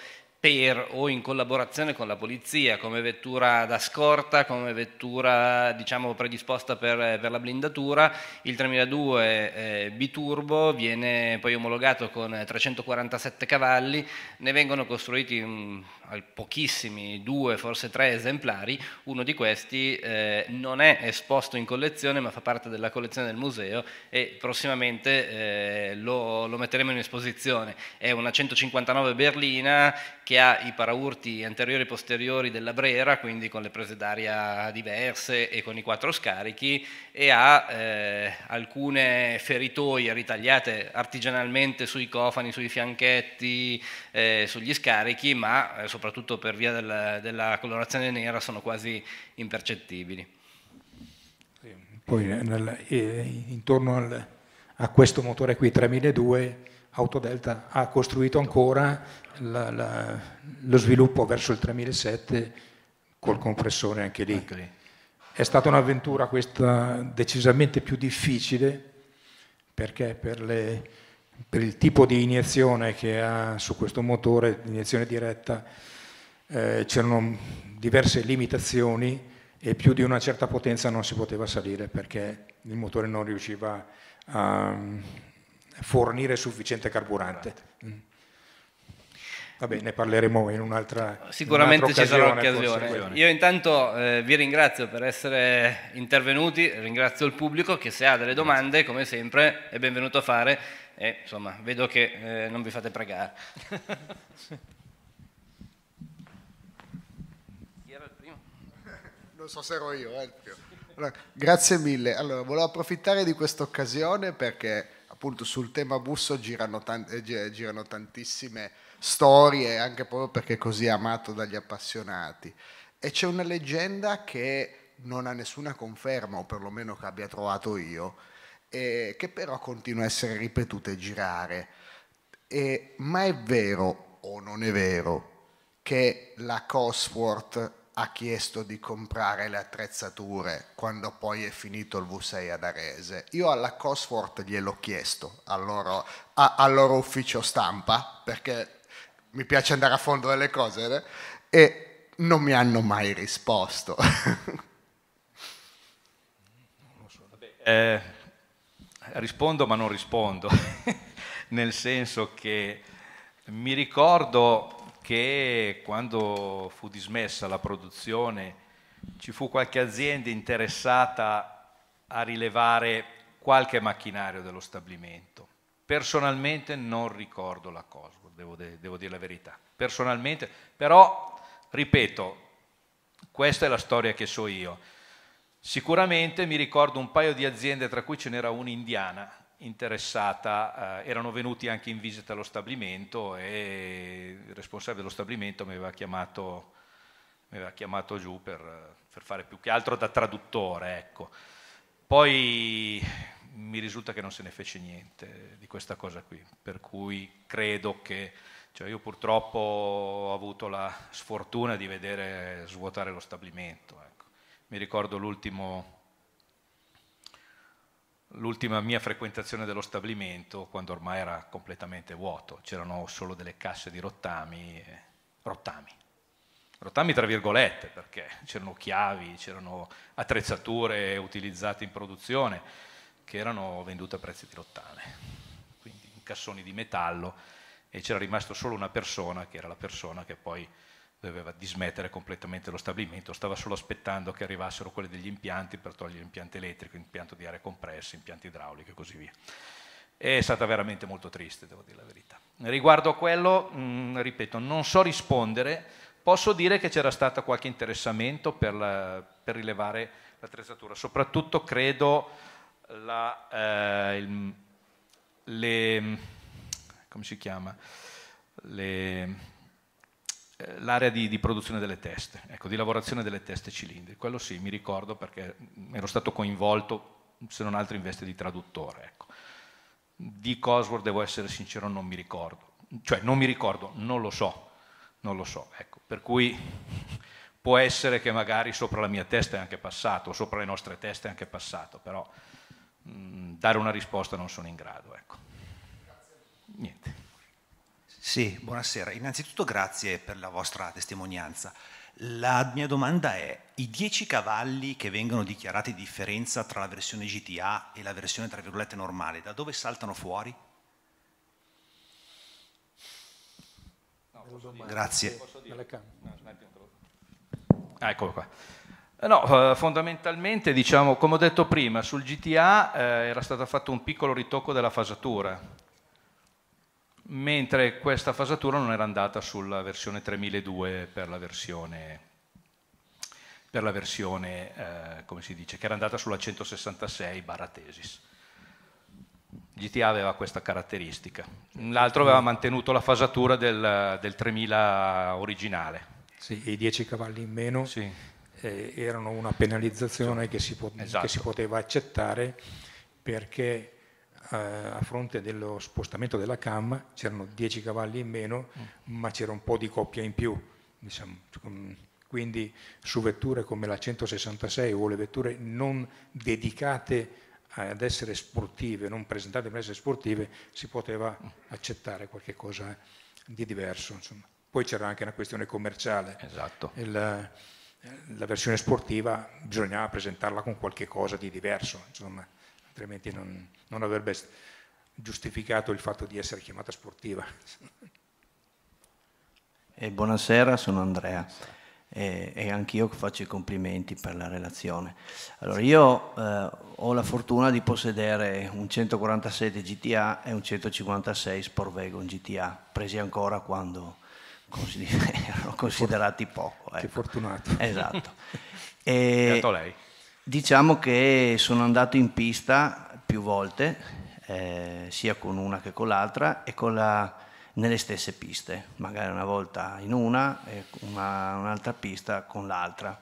per o in collaborazione con la polizia, come vettura da scorta, come vettura diciamo, predisposta per, per, la blindatura. Il 3002 eh, biturbo viene poi omologato con 347 cavalli, ne vengono costruiti mh, mm, pochissimi, due, forse tre esemplari, uno di questi eh, non è esposto in collezione ma fa parte della collezione del museo e prossimamente eh, lo, lo metteremo in esposizione. È una 159 berlina che che ha i paraurti anteriori e posteriori della Brera, quindi con le prese d'aria diverse e con i quattro scarichi, e ha eh, alcune feritoie ritagliate artigianalmente sui cofani, sui fianchetti, eh, sugli scarichi, ma eh, soprattutto per via della, della colorazione nera sono quasi impercettibili. Poi nel, eh, intorno al, a questo motore qui 3200 Autodelta ha costruito ancora la, la, lo sviluppo verso il 3007 col compressore anche lì. anche lì. È stata un'avventura questa decisamente più difficile perché per, le, per, il tipo di iniezione che ha su questo motore, iniezione diretta, eh, c'erano diverse limitazioni e più di una certa potenza non si poteva salire perché il motore non riusciva a, fornire sufficiente carburante. Esatto. Mm. Vabbè, ne parleremo in un'altra Sicuramente in ci sarà un'occasione. Io intanto eh, vi ringrazio per essere intervenuti, ringrazio il pubblico che se ha delle domande, come sempre, è benvenuto a fare. E, insomma, vedo che eh, non vi fate pregare. Chi era il primo? Non so se ero io, eh, allora, grazie mille. Allora, volevo approfittare di questa occasione perché appunto sul tema busso girano, tante, eh, girano tantissime storie, anche proprio perché è così amato dagli appassionati. E c'è una leggenda che non ha nessuna conferma, o perlomeno che abbia trovato io, che però continua a essere ripetuta e girare. E, ma è vero o non è vero che la Cosworth ha chiesto di comprare le attrezzature quando poi è finito il V6 ad Arese. Io alla Cosworth gliel'ho chiesto, al loro, a, al loro, ufficio stampa, perché mi piace andare a fondo delle cose, eh? e non mi hanno mai risposto. eh, rispondo ma non rispondo, nel senso che mi ricordo che quando fu dismessa la produzione ci fu qualche azienda interessata a rilevare qualche macchinario dello stabilimento. Personalmente non ricordo la cosa, devo, de devo dire la verità. Personalmente, però, ripeto, questa è la storia che so io. Sicuramente mi ricordo un paio di aziende, tra cui ce n'era una indiana, interessata eh, erano venuti anche in visita allo stabilimento e il responsabile dello stabilimento mi aveva chiamato, mi aveva chiamato giù per, per, fare più che altro da traduttore. Ecco. Poi mi risulta che non se ne fece niente di questa cosa qui, per cui credo che cioè io purtroppo ho avuto la sfortuna di vedere svuotare lo stabilimento. Ecco. Mi ricordo l'ultimo l'ultima mia frequentazione dello stabilimento quando ormai era completamente vuoto, c'erano solo delle casse di rottami, eh, rottami, rottami tra virgolette perché c'erano chiavi, c'erano attrezzature utilizzate in produzione che erano vendute a prezzi di rottame, quindi in cassoni di metallo e c'era rimasto solo una persona che era la persona che poi doveva dismettere completamente lo stabilimento, stava solo aspettando che arrivassero quelli degli impianti per togliere l'impianto elettrico, l'impianto di aria compressa, impianti idraulici e così via. È stata veramente molto triste, devo dire la verità. Riguardo a quello, mh, mm, ripeto, non so rispondere, posso dire che c'era stato qualche interessamento per, la, per rilevare l'attrezzatura, soprattutto credo la, eh, il, le, come si chiama? Le, l'area di, di, produzione delle teste, ecco, di lavorazione delle teste cilindri. Quello sì, mi ricordo perché ero stato coinvolto, se non altro in veste di traduttore. Ecco. Di Cosworth, devo essere sincero, non mi ricordo. Cioè, non mi ricordo, non lo so, non lo so. Ecco. Per cui può essere che magari sopra la mia testa è anche passato, sopra le nostre teste è anche passato, però mh, mm, dare una risposta non sono in grado. Ecco. Niente. Sì, buonasera. Innanzitutto grazie per la vostra testimonianza. La mia domanda è, i 10 cavalli che vengono dichiarati di differenza tra la versione GTA e la versione tra virgolette normale, da dove saltano fuori? No, grazie. Ah, eccolo qua. No, eh, fondamentalmente, diciamo, come ho detto prima, sul GTA eh, era stato fatto un piccolo ritocco della fasatura mentre questa fasatura non era andata sulla versione 3002 per la versione, per la versione eh, come si dice, che era andata sulla 166 barra Tesis. GTA aveva questa caratteristica. L'altro aveva mantenuto la fasatura del, del 3000 originale. Sì, i 10 cavalli in meno sì. eh, erano una penalizzazione sì. che, si esatto. che si poteva accettare perché eh, a fronte dello spostamento della cam c'erano 10 cavalli in meno, mm. ma c'era un po' di coppia in più. Diciamo. Quindi su vetture come la 166 o le vetture non dedicate ad essere sportive, non presentate per essere sportive, si poteva mm. accettare qualche cosa di diverso. Insomma. Poi c'era anche una questione commerciale. Esatto. Il, eh, la versione sportiva bisognava presentarla con qualche cosa di diverso, insomma, altrimenti non, non avrebbe giustificato il fatto di essere chiamata sportiva. E eh, buonasera, sono Andrea e, e anch'io faccio i complimenti per la relazione. Allora, io eh, ho la fortuna di possedere un 147 GTA e un 156 Sport Sportwagon GTA, presi ancora quando erano considerati poco. Ecco. Che fortunato. Esatto. E, lei. Diciamo che sono andato in pista più volte, eh, sia con una che con l'altra, e con la, nelle stesse piste, magari una volta in una e una, un'altra pista con l'altra.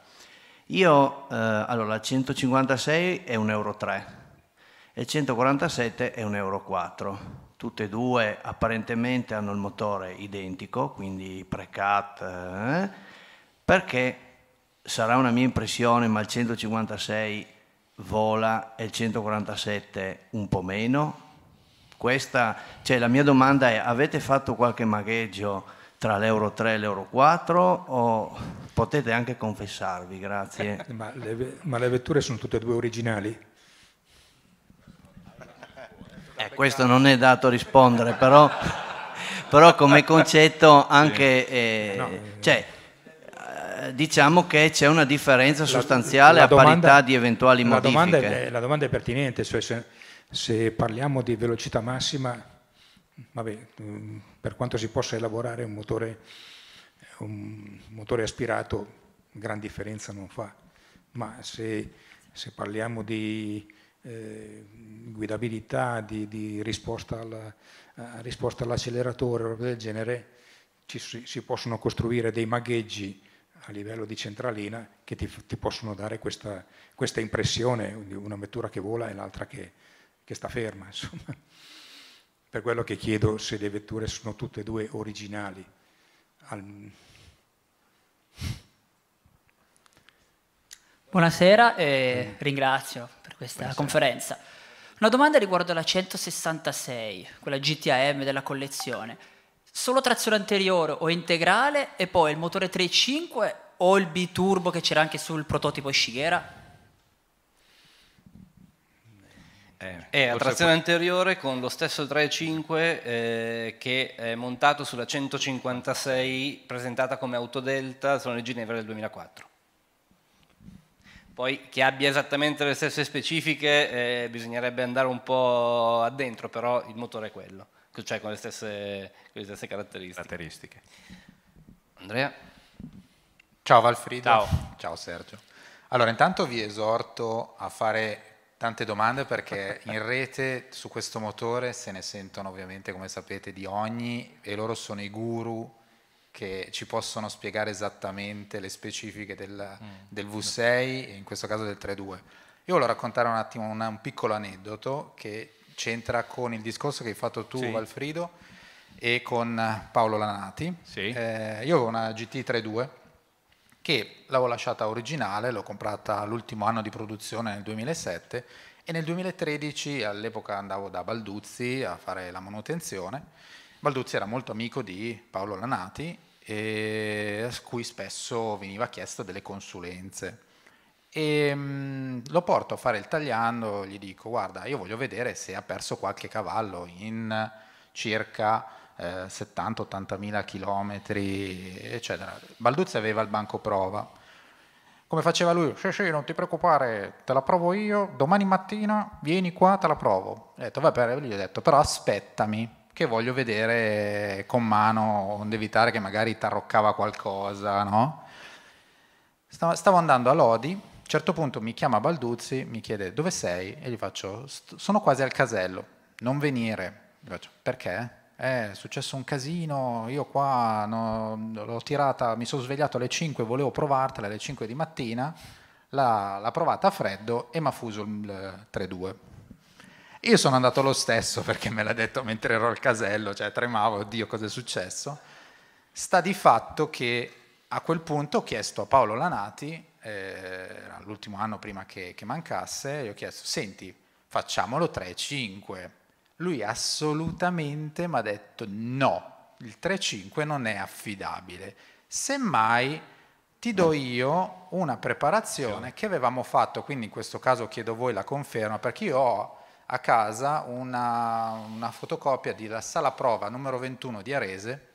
Io, eh, allora, la 156 è un Euro 3 e il 147 è un Euro 4. Tutte e due apparentemente hanno il motore identico, quindi pre-cut, eh, perché sarà una mia impressione, ma il 156 vola e il 147 un po' meno? Questa, cioè, la mia domanda è, avete fatto qualche magheggio tra l'euro 3 e l'euro 4 o potete anche confessarvi? Grazie. Eh, ma, le, ma le vetture sono tutte e due originali? Eh, questo non è dato a rispondere, però, però come concetto anche... Eh, eh, cioè, diciamo che c'è una differenza sostanziale la, la domanda, a parità di eventuali la modifiche. Domanda è, la domanda è pertinente, cioè se, se, parliamo di velocità massima, vabbè, mm, per quanto si possa elaborare un motore, un motore aspirato, gran differenza non fa, ma se, se parliamo di eh, guidabilità, di, di risposta, alla, risposta all'acceleratore o roba del genere, ci, si possono costruire dei magheggi a livello di centralina che ti, ti possono dare questa, questa, impressione di una vettura che vola e l'altra che, che sta ferma. Insomma. Per quello che chiedo se le vetture sono tutte e due originali. Al... Buonasera e mm. ringrazio per questa Buonasera. conferenza. Una domanda riguardo la 166, quella GTAM della collezione solo trazione anteriore o integrale e poi il motore 3.5 o il biturbo che c'era anche sul prototipo Shigera? Eh, è eh, a trazione può... anteriore con lo stesso 3.5 eh, che è montato sulla 156 presentata come autodelta sono le Ginevra del 2004. Poi che abbia esattamente le stesse specifiche eh, bisognerebbe andare un po' addentro, però il motore è quello cioè con le stesse, con le stesse caratteristiche. caratteristiche. Andrea? Ciao Valfrido. Ciao. Ciao Sergio. Allora, intanto vi esorto a fare tante domande perché in rete su questo motore se ne sentono ovviamente come sapete di ogni e loro sono i guru che ci possono spiegare esattamente le specifiche del, mm. del V6 e in questo caso del 3.2. Io volevo raccontare un attimo una, un piccolo aneddoto che c'entra con il discorso che hai fatto tu, sì. Alfredo, e con eh, Paolo Lanati. Sì. Eh, io ho una GT32 che l'avevo lasciata originale, l'ho comprata l'ultimo anno di produzione nel 2007 e nel 2013 all'epoca andavo da Balduzzi a fare la manutenzione. Balduzzi era molto amico di Paolo Lanati e a cui spesso veniva chiesto delle consulenze e ehm, mh, lo porto a fare il tagliando, gli dico guarda io voglio vedere se ha perso qualche cavallo in circa eh, 70-80 mila chilometri eccetera. Balduzzi aveva il banco prova, come faceva lui, sì sì non ti preoccupare te la provo io, domani mattina vieni qua te la provo, ho detto, Vabbè, gli ho detto però aspettami che voglio vedere con mano, onde evitare che magari ti arroccava qualcosa, no? Stavo andando a Lodi a un certo punto mi chiama Balduzzi, mi chiede dove sei e gli faccio sono quasi al casello, non venire. Gli faccio perché? Eh, è successo un casino, io qua no, l'ho tirata, mi sono svegliato alle 5, volevo provartela alle 5 di mattina, l'ha, l'ha provata a freddo e mi ha fuso il 3-2. Io sono andato lo stesso perché me l'ha detto mentre ero al casello, cioè tremavo, oddio cosa è successo. Sta di fatto che a quel punto ho chiesto a Paolo Lanati eh, l'ultimo anno prima che, che mancasse, gli ho chiesto, senti, facciamolo 3-5. Lui assolutamente mi ha detto no, il 3-5 non è affidabile. Semmai ti do io una preparazione che avevamo fatto, quindi in questo caso chiedo voi la conferma, perché io ho a casa una, una fotocopia della sala prova numero 21 di Arese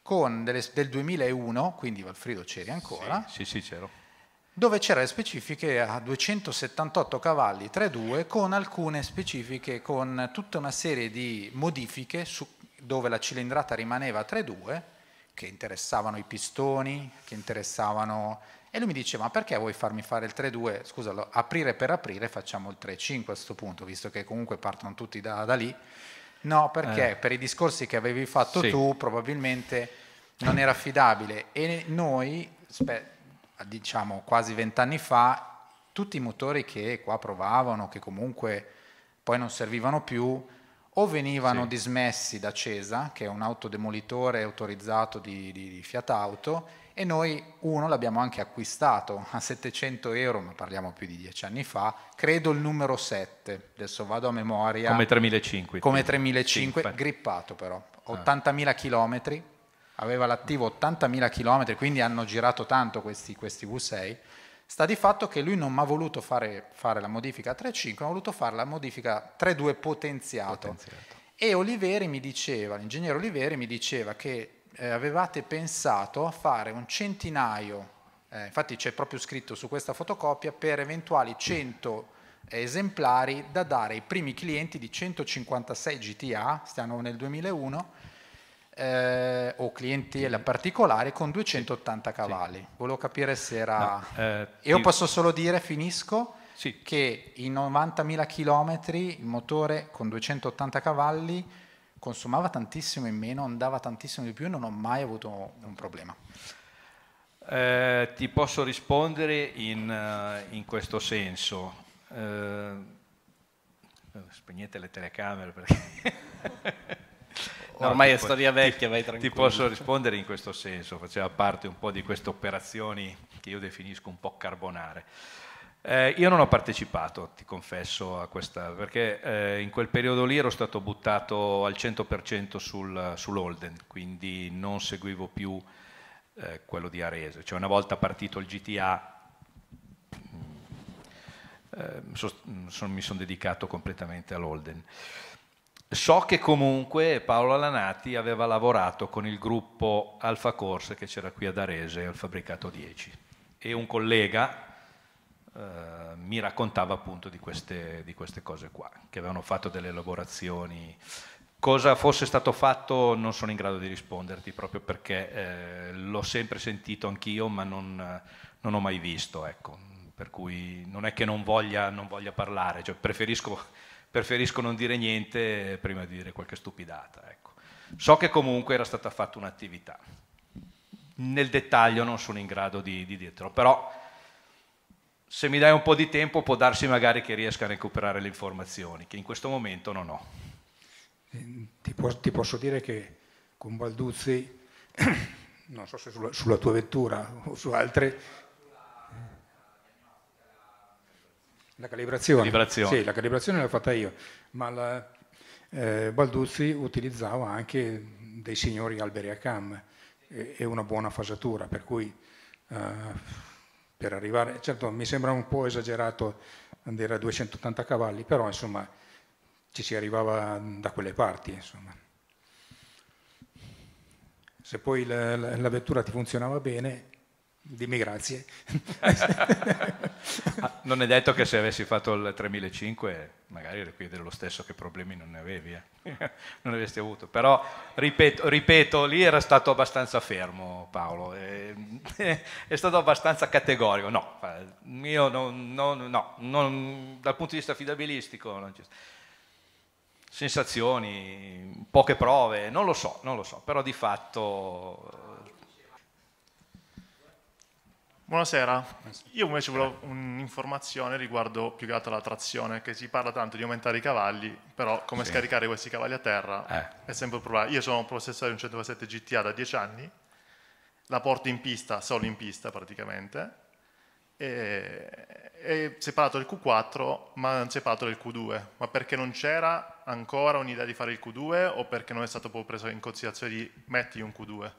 con delle, del 2001, quindi Valfrido c'eri ancora. Sì, sì, sì c'ero dove c'era specifiche a 278 cavalli 3.2 con alcune specifiche con tutta una serie di modifiche su, dove la cilindrata rimaneva 3.2 che interessavano i pistoni, che interessavano... E lui mi dice, ma perché vuoi farmi fare il 3-2? Scusa, aprire per aprire facciamo il 3-5 a questo punto, visto che comunque partono tutti da, da lì. No, perché eh. per i discorsi che avevi fatto sì. tu probabilmente non era affidabile. E noi, spe- diciamo quasi vent'anni fa, tutti i motori che qua provavano, che comunque poi non servivano più, o venivano sì. dismessi da CESA, che è un autodemolitore autorizzato di, di, di Fiat Auto, e noi uno l'abbiamo anche acquistato a 700 euro, ma parliamo più di dieci anni fa, credo il numero 7, adesso vado a memoria. Come 3500. Come 3005, grippato però, 80.000 ah. km, aveva l'attivo 80.000 km, quindi hanno girato tanto questi, questi V6, sta di fatto che lui non mi ha voluto fare, fare, la modifica 3.5, ma ha voluto fare la modifica 3.2 potenziato. potenziato. E Oliveri mi diceva, l'ingegnere Oliveri mi diceva che eh, avevate pensato a fare un centinaio, eh, infatti c'è proprio scritto su questa fotocopia, per eventuali 100 esemplari da dare ai primi clienti di 156 GTA, stiamo nel 2001, eh, o clientela particolari con 280 cavalli. Sì. Volevo capire se era... No, eh, Io ti... posso solo dire, finisco, sì. che in 90.000 km il motore con 280 cavalli consumava tantissimo in meno, andava tantissimo di più e non ho mai avuto un problema. Eh, ti posso rispondere in, eh, in questo senso. Eh, eh, spegnete le telecamere perché... No, Ormai è storia vecchia, vai tranquillo. Ti posso rispondere in questo senso, faceva parte un po' di queste operazioni che io definisco un po' carbonare. Eh, io non ho partecipato, ti confesso, a questa, perché eh, in quel periodo lì ero stato buttato al 100% sul, sull'Olden, quindi non seguivo più eh, quello di Arese. Cioè una volta partito il GTA mh, mm, eh, so, mh, mm, mi sono dedicato completamente all'Olden. So che comunque Paolo Alanati aveva lavorato con il gruppo Alfa Corse che c'era qui ad Arese al fabbricato 10 e un collega eh, mi raccontava appunto di queste, di queste, cose qua, che avevano fatto delle elaborazioni. Cosa fosse stato fatto non sono in grado di risponderti proprio perché eh, l'ho sempre sentito anch'io ma non, non ho mai visto, ecco. per cui non è che non voglia, non voglia parlare, cioè preferisco preferisco non dire niente prima di dire qualche stupidata. Ecco. So che comunque era stata fatta un'attività. Nel dettaglio non sono in grado di, di dirtelo, però se mi dai un po' di tempo può darsi magari che riesca a recuperare le informazioni, che in questo momento non ho. Ti, po- ti posso dire che con Balduzzi, non so se sulla, sulla tua vettura o su altre, La calibrazione. calibrazione. Sì, la calibrazione l'ho fatta io, ma la, eh, Balduzzi utilizzava anche dei signori alberi a cam e, e una buona fasatura, per cui eh, per arrivare, certo mi sembra un po' esagerato andare a 280 cavalli, però insomma ci si arrivava da quelle parti. Insomma. Se poi la, la, la vettura ti funzionava bene, Dimmi grazie. Ah, non è detto che se avessi fatto il 3005 magari qui dello stesso che problemi non ne avevi, eh? non avresti avuto. Però ripeto, ripeto, lì era stato abbastanza fermo Paolo, eh, è stato abbastanza categorico. No, io non, non, no, non, dal punto di vista fidabilistico non c'è sensazioni, poche prove, non lo so, non lo so, però di fatto Buonasera, io invece volevo un'informazione riguardo più che altro la trazione, che si parla tanto di aumentare i cavalli, però come sì. scaricare questi cavalli a terra eh. è sempre un problema. Io sono un processore di un 107 GTA da 10 anni, la porto in pista, solo in pista praticamente, e, e si è parlato del Q4 ma non si è parlato del Q2, ma perché non c'era ancora un'idea di fare il Q2 o perché non è stato proprio preso in considerazione di metti un Q2,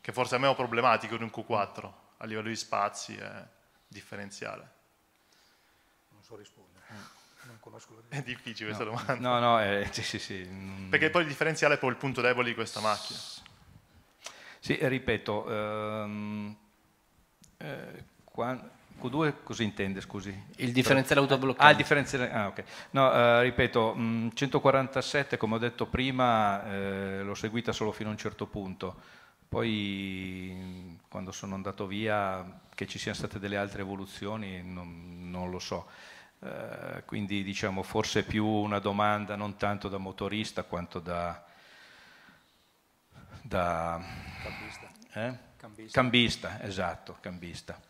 che forse a me è problematico di un Q4? a livello di spazi è differenziale? Non so rispondere. Eh. Non conosco la È difficile questa domanda. No, no, è, eh, sì, sì, sì. Perché poi il differenziale è poi il punto debole di questa macchina. Sì, ripeto, ehm, eh, quando, Q2 cosa intende, scusi? Il differenziale autobloccante. Ah, il differenziale, ah, ok. No, eh, ripeto, mh, mm, 147, come ho detto prima, eh, l'ho seguita solo fino a un certo punto. Poi quando sono andato via, che ci siano state delle altre evoluzioni, non, non lo so. Eh, quindi diciamo forse più una domanda non tanto da motorista quanto da... da cambista. Eh? Cambista. cambista. esatto, cambista.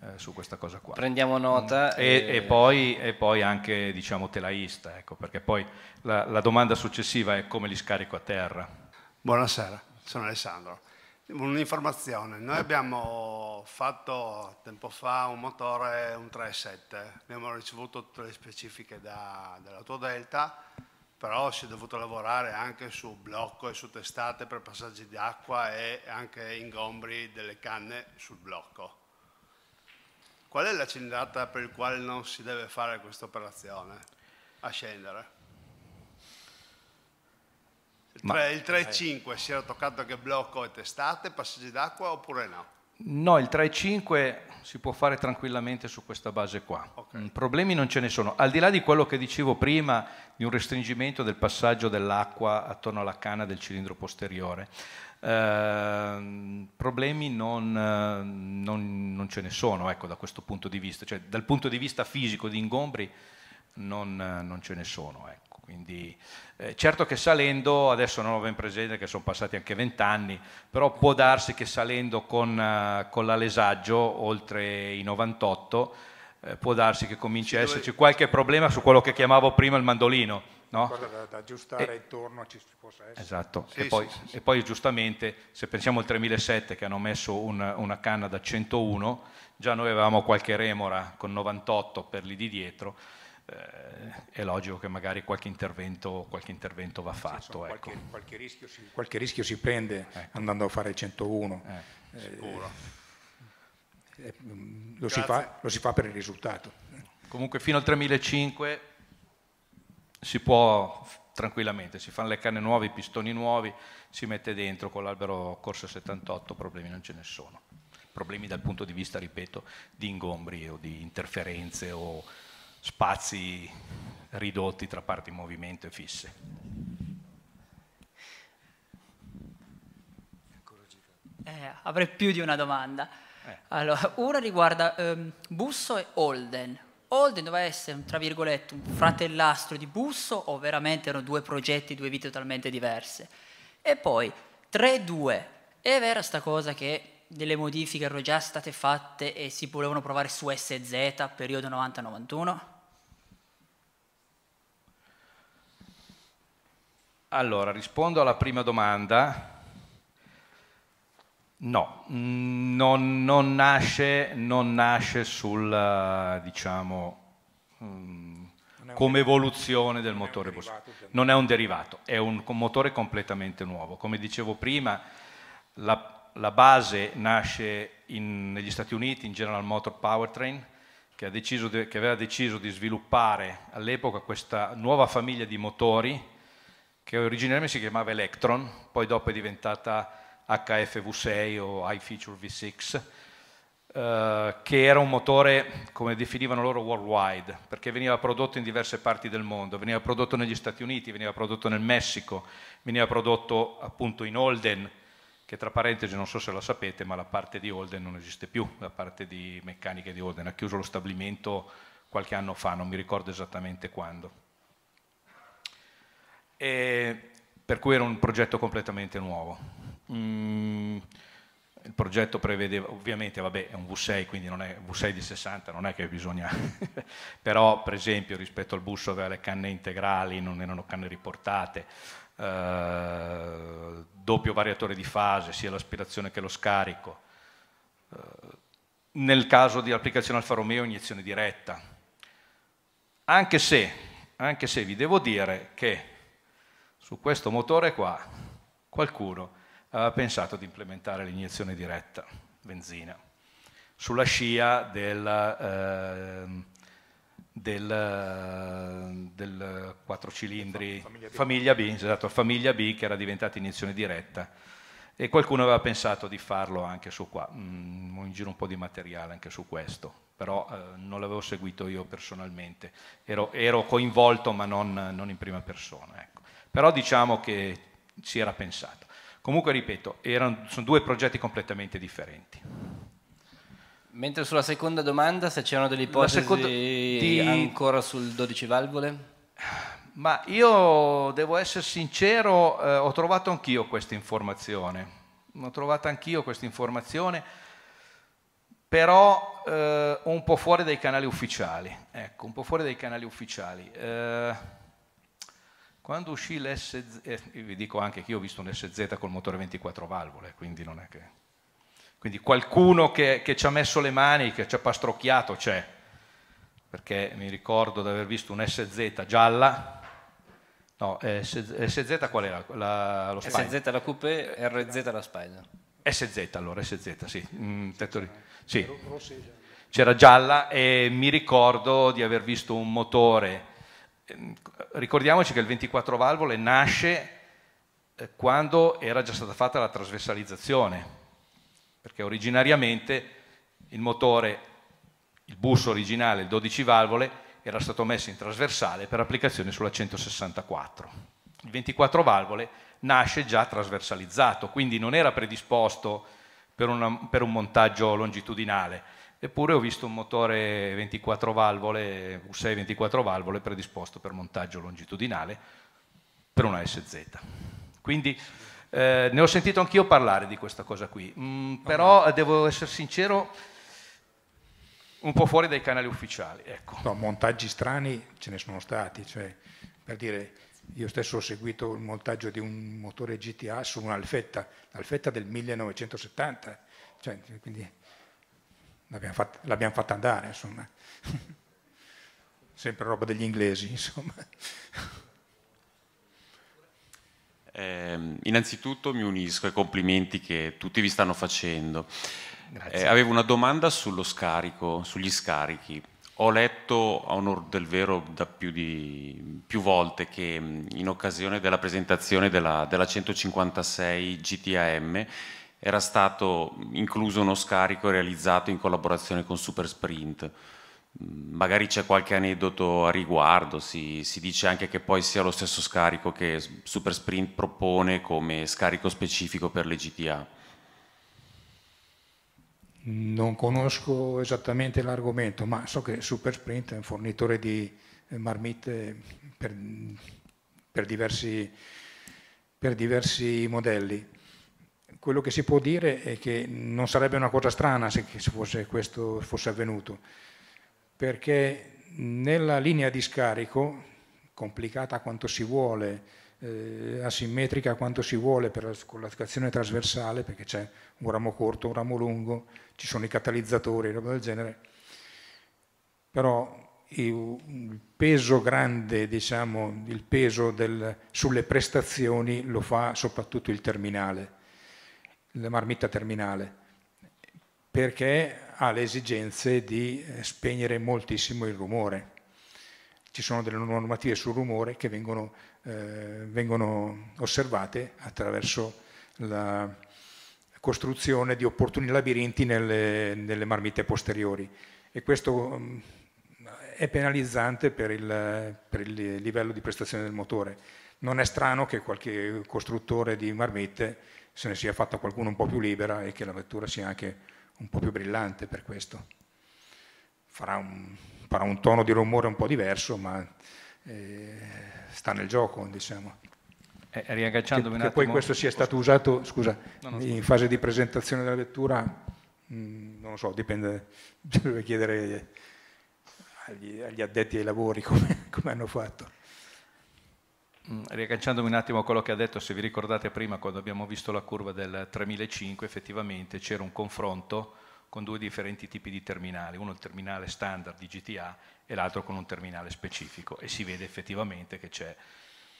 Eh, su questa cosa qua. Prendiamo nota. Mm, e, e... E, poi, e, poi, anche diciamo telaista, ecco, perché poi la, la domanda successiva è come li scarico a terra. Buonasera sono Alessandro. Un'informazione, noi abbiamo fatto tempo fa un motore, un 3.7, abbiamo ricevuto tutte le specifiche da, dell'autodelta, però si è dovuto lavorare anche su blocco e su testate per passaggi di acqua e anche ingombri delle canne sul blocco. Qual è la cilindrata per la quale non si deve fare questa operazione? A scendere? 3, il 3,5 si era toccato che blocco e testate, passaggi d'acqua oppure no? No, il 3,5 si può fare tranquillamente su questa base qua. Okay. Mm, problemi non ce ne sono. Al di là di quello che dicevo prima, di un restringimento del passaggio dell'acqua attorno alla canna del cilindro posteriore, eh, problemi non, non, non, ce ne sono, ecco, da questo punto di vista. Cioè, dal punto di vista fisico di ingombri non, non ce ne sono, ecco. Quindi, eh, certo che salendo, adesso non ho ben presente che sono passati anche vent'anni, però può darsi che salendo con, eh, con l'alesaggio oltre i 98, eh, può darsi che cominci sì, a esserci dove... qualche problema su quello che chiamavo prima il mandolino. No? Da, da, aggiustare e... intorno ci possa essere. Esatto, sì, e, poi, sì, e, poi, giustamente se pensiamo al 3007 che hanno messo un, una canna da 101, già noi avevamo qualche remora con 98 per lì di dietro, eh, è logico che magari qualche intervento, qualche intervento va fatto. Qualche, ecco. qualche, rischio si, qualche, rischio si, prende eh. andando a fare il 101. Eh, eh, sicuro. Eh, mm, lo si, fa, lo, si fa, per il risultato. Comunque fino al 3005 si può tranquillamente, si fanno le canne nuove, i pistoni nuovi, si mette dentro con l'albero corso 78, problemi non ce ne sono. Problemi dal punto di vista, ripeto, di ingombri o di interferenze o spazi ridotti tra parti in movimento e fisse. Eh, avrei più di una domanda. Eh. Allora, una riguarda um, Busso e Holden. Holden doveva essere, tra virgolette, un fratellastro di Busso o veramente erano due progetti, due vite totalmente diverse? E poi, 3-2, è vera sta cosa che delle modifiche erano già state fatte e si volevano provare su SZ, periodo 90-91? Allora, rispondo alla prima domanda. No, non, non, nasce, non nasce sul, eh, diciamo, come evoluzione del motore Boschini. Non è un derivato, è un motore completamente nuovo. Come dicevo prima, la, la base nasce in, negli Stati Uniti, in General Motor Powertrain, che, deciso, che aveva deciso di sviluppare all'epoca questa nuova famiglia di motori che originariamente si chiamava Electron, poi dopo è diventata HFV6 o High Feature V6, eh, che era un motore, come definivano loro, worldwide, perché veniva prodotto in diverse parti del mondo, veniva prodotto negli Stati Uniti, veniva prodotto nel Messico, veniva prodotto appunto in Holden, che tra parentesi non so se lo sapete, ma la parte di Holden non esiste più, la parte di meccanica di Holden, ha chiuso lo stabilimento qualche anno fa, non mi ricordo esattamente quando. E per cui era un progetto completamente nuovo. Mm, il progetto prevedeva, ovviamente, vabbè, è un V6, quindi non è V6 di 60, non è che bisogna, però per esempio rispetto al bus aveva le canne integrali, non erano canne riportate, eh, doppio variatore di fase, sia l'aspirazione che lo scarico. Eh, nel caso di applicazione Alfa Romeo, iniezione diretta. Anche se, anche se vi devo dire che su questo motore qua qualcuno aveva pensato di implementare l'iniezione diretta, benzina, sulla scia del, eh, del, del quattro cilindri famiglia B. Famiglia, B, esatto, famiglia B, che era diventata iniezione diretta e qualcuno aveva pensato di farlo anche su qua, mm, in giro un po' di materiale anche su questo, però eh, non l'avevo seguito io personalmente, ero, ero coinvolto ma non, non in prima persona. Ecco però diciamo che si era pensato. Comunque, ripeto, erano, sono due progetti completamente differenti. Mentre sulla seconda domanda, se c'erano delle ipotesi seconda, di... ancora sul 12 valvole? Ma io devo essere sincero, eh, ho trovato anch'io questa informazione. Ho trovato anch'io questa informazione, però eh, un po' fuori dai canali ufficiali. Ecco, un po' fuori dai canali ufficiali. Eh, quando uscì l'SZ, eh, vi dico anche che io ho visto un SZ col motore 24 valvole, quindi non è che... Quindi qualcuno che, che ci ha messo le mani, che ci ha pastrocchiato c'è, perché mi ricordo di aver visto un SZ gialla, no, eh, SZ qual era? La, lo SZ la coupé, RZ la Spider. SZ allora, SZ, sì. Mm, sì. C'era gialla e mi ricordo di aver visto un motore Ehm, ricordiamoci che il 24 valvole nasce eh, quando era già stata fatta la trasversalizzazione, perché originariamente il motore, il bus originale, il 12 valvole, era stato messo in trasversale per applicazione sulla 164. Il 24 valvole nasce già trasversalizzato, quindi non era predisposto per, una, per un montaggio longitudinale, Eppure ho visto un motore 24 valvole, U6 24 valvole predisposto per montaggio longitudinale per una SZ. Quindi eh, ne ho sentito anch'io parlare di questa cosa qui, mm, però no, no. devo essere sincero, un po' fuori dai canali ufficiali. Ecco. No, montaggi strani ce ne sono stati, cioè, per dire, io stesso ho seguito il montaggio di un motore GTA su un'alfetta, l'alfetta del 1970, cioè, quindi l'abbiamo fatta, fatta andare, insomma. Sempre roba degli inglesi, insomma. Eh, innanzitutto mi unisco ai complimenti che tutti vi stanno facendo. Eh, avevo una domanda sullo scarico, sugli scarichi. Ho letto, a onor del vero, da più, di, più, volte che in occasione della presentazione della, della 156 GTAM era stato incluso uno scarico realizzato in collaborazione con Super Sprint. Mm, magari c'è qualche aneddoto a riguardo, si, si, dice anche che poi sia lo stesso scarico che Super Sprint propone come scarico specifico per le GTA. Non conosco esattamente l'argomento, ma so che Super Sprint è un fornitore di eh, marmite per, per, diversi, per diversi modelli quello che si può dire è che non sarebbe una cosa strana se fosse questo fosse avvenuto, perché nella linea di scarico, complicata quanto si vuole, eh, asimmetrica quanto si vuole per la, con l'azione trasversale, perché c'è un ramo corto, un ramo lungo, ci sono i catalizzatori, roba del genere, però il peso grande, diciamo, il peso del, sulle prestazioni lo fa soprattutto il terminale la marmitta terminale, perché ha le esigenze di eh, spegnere moltissimo il rumore. Ci sono delle normative sul rumore che vengono, eh, vengono osservate attraverso la costruzione di opportuni labirinti nelle, nelle marmitte posteriori e questo mm, è penalizzante per il, per il, livello di prestazione del motore. Non è strano che qualche costruttore di marmitte se ne sia fatta qualcuno un po' più libera e che la vettura sia anche un po' più brillante per questo. Farà un, farà un tono di rumore un po' diverso, ma eh, sta nel gioco, diciamo. Eh, riagganciandomi che, un attimo... Che poi questo sia stato usato, scusa, no, no, in fase di presentazione della vettura, mh, mm, non lo so, dipende, deve chiedere agli, agli addetti ai lavori come, come hanno fatto. Mm, riagganciandomi un attimo a quello che ha detto, se vi ricordate prima quando abbiamo visto la curva del 3005, effettivamente c'era un confronto con due differenti tipi di terminali, uno il terminale standard di GTA e l'altro con un terminale specifico e si vede effettivamente che c'è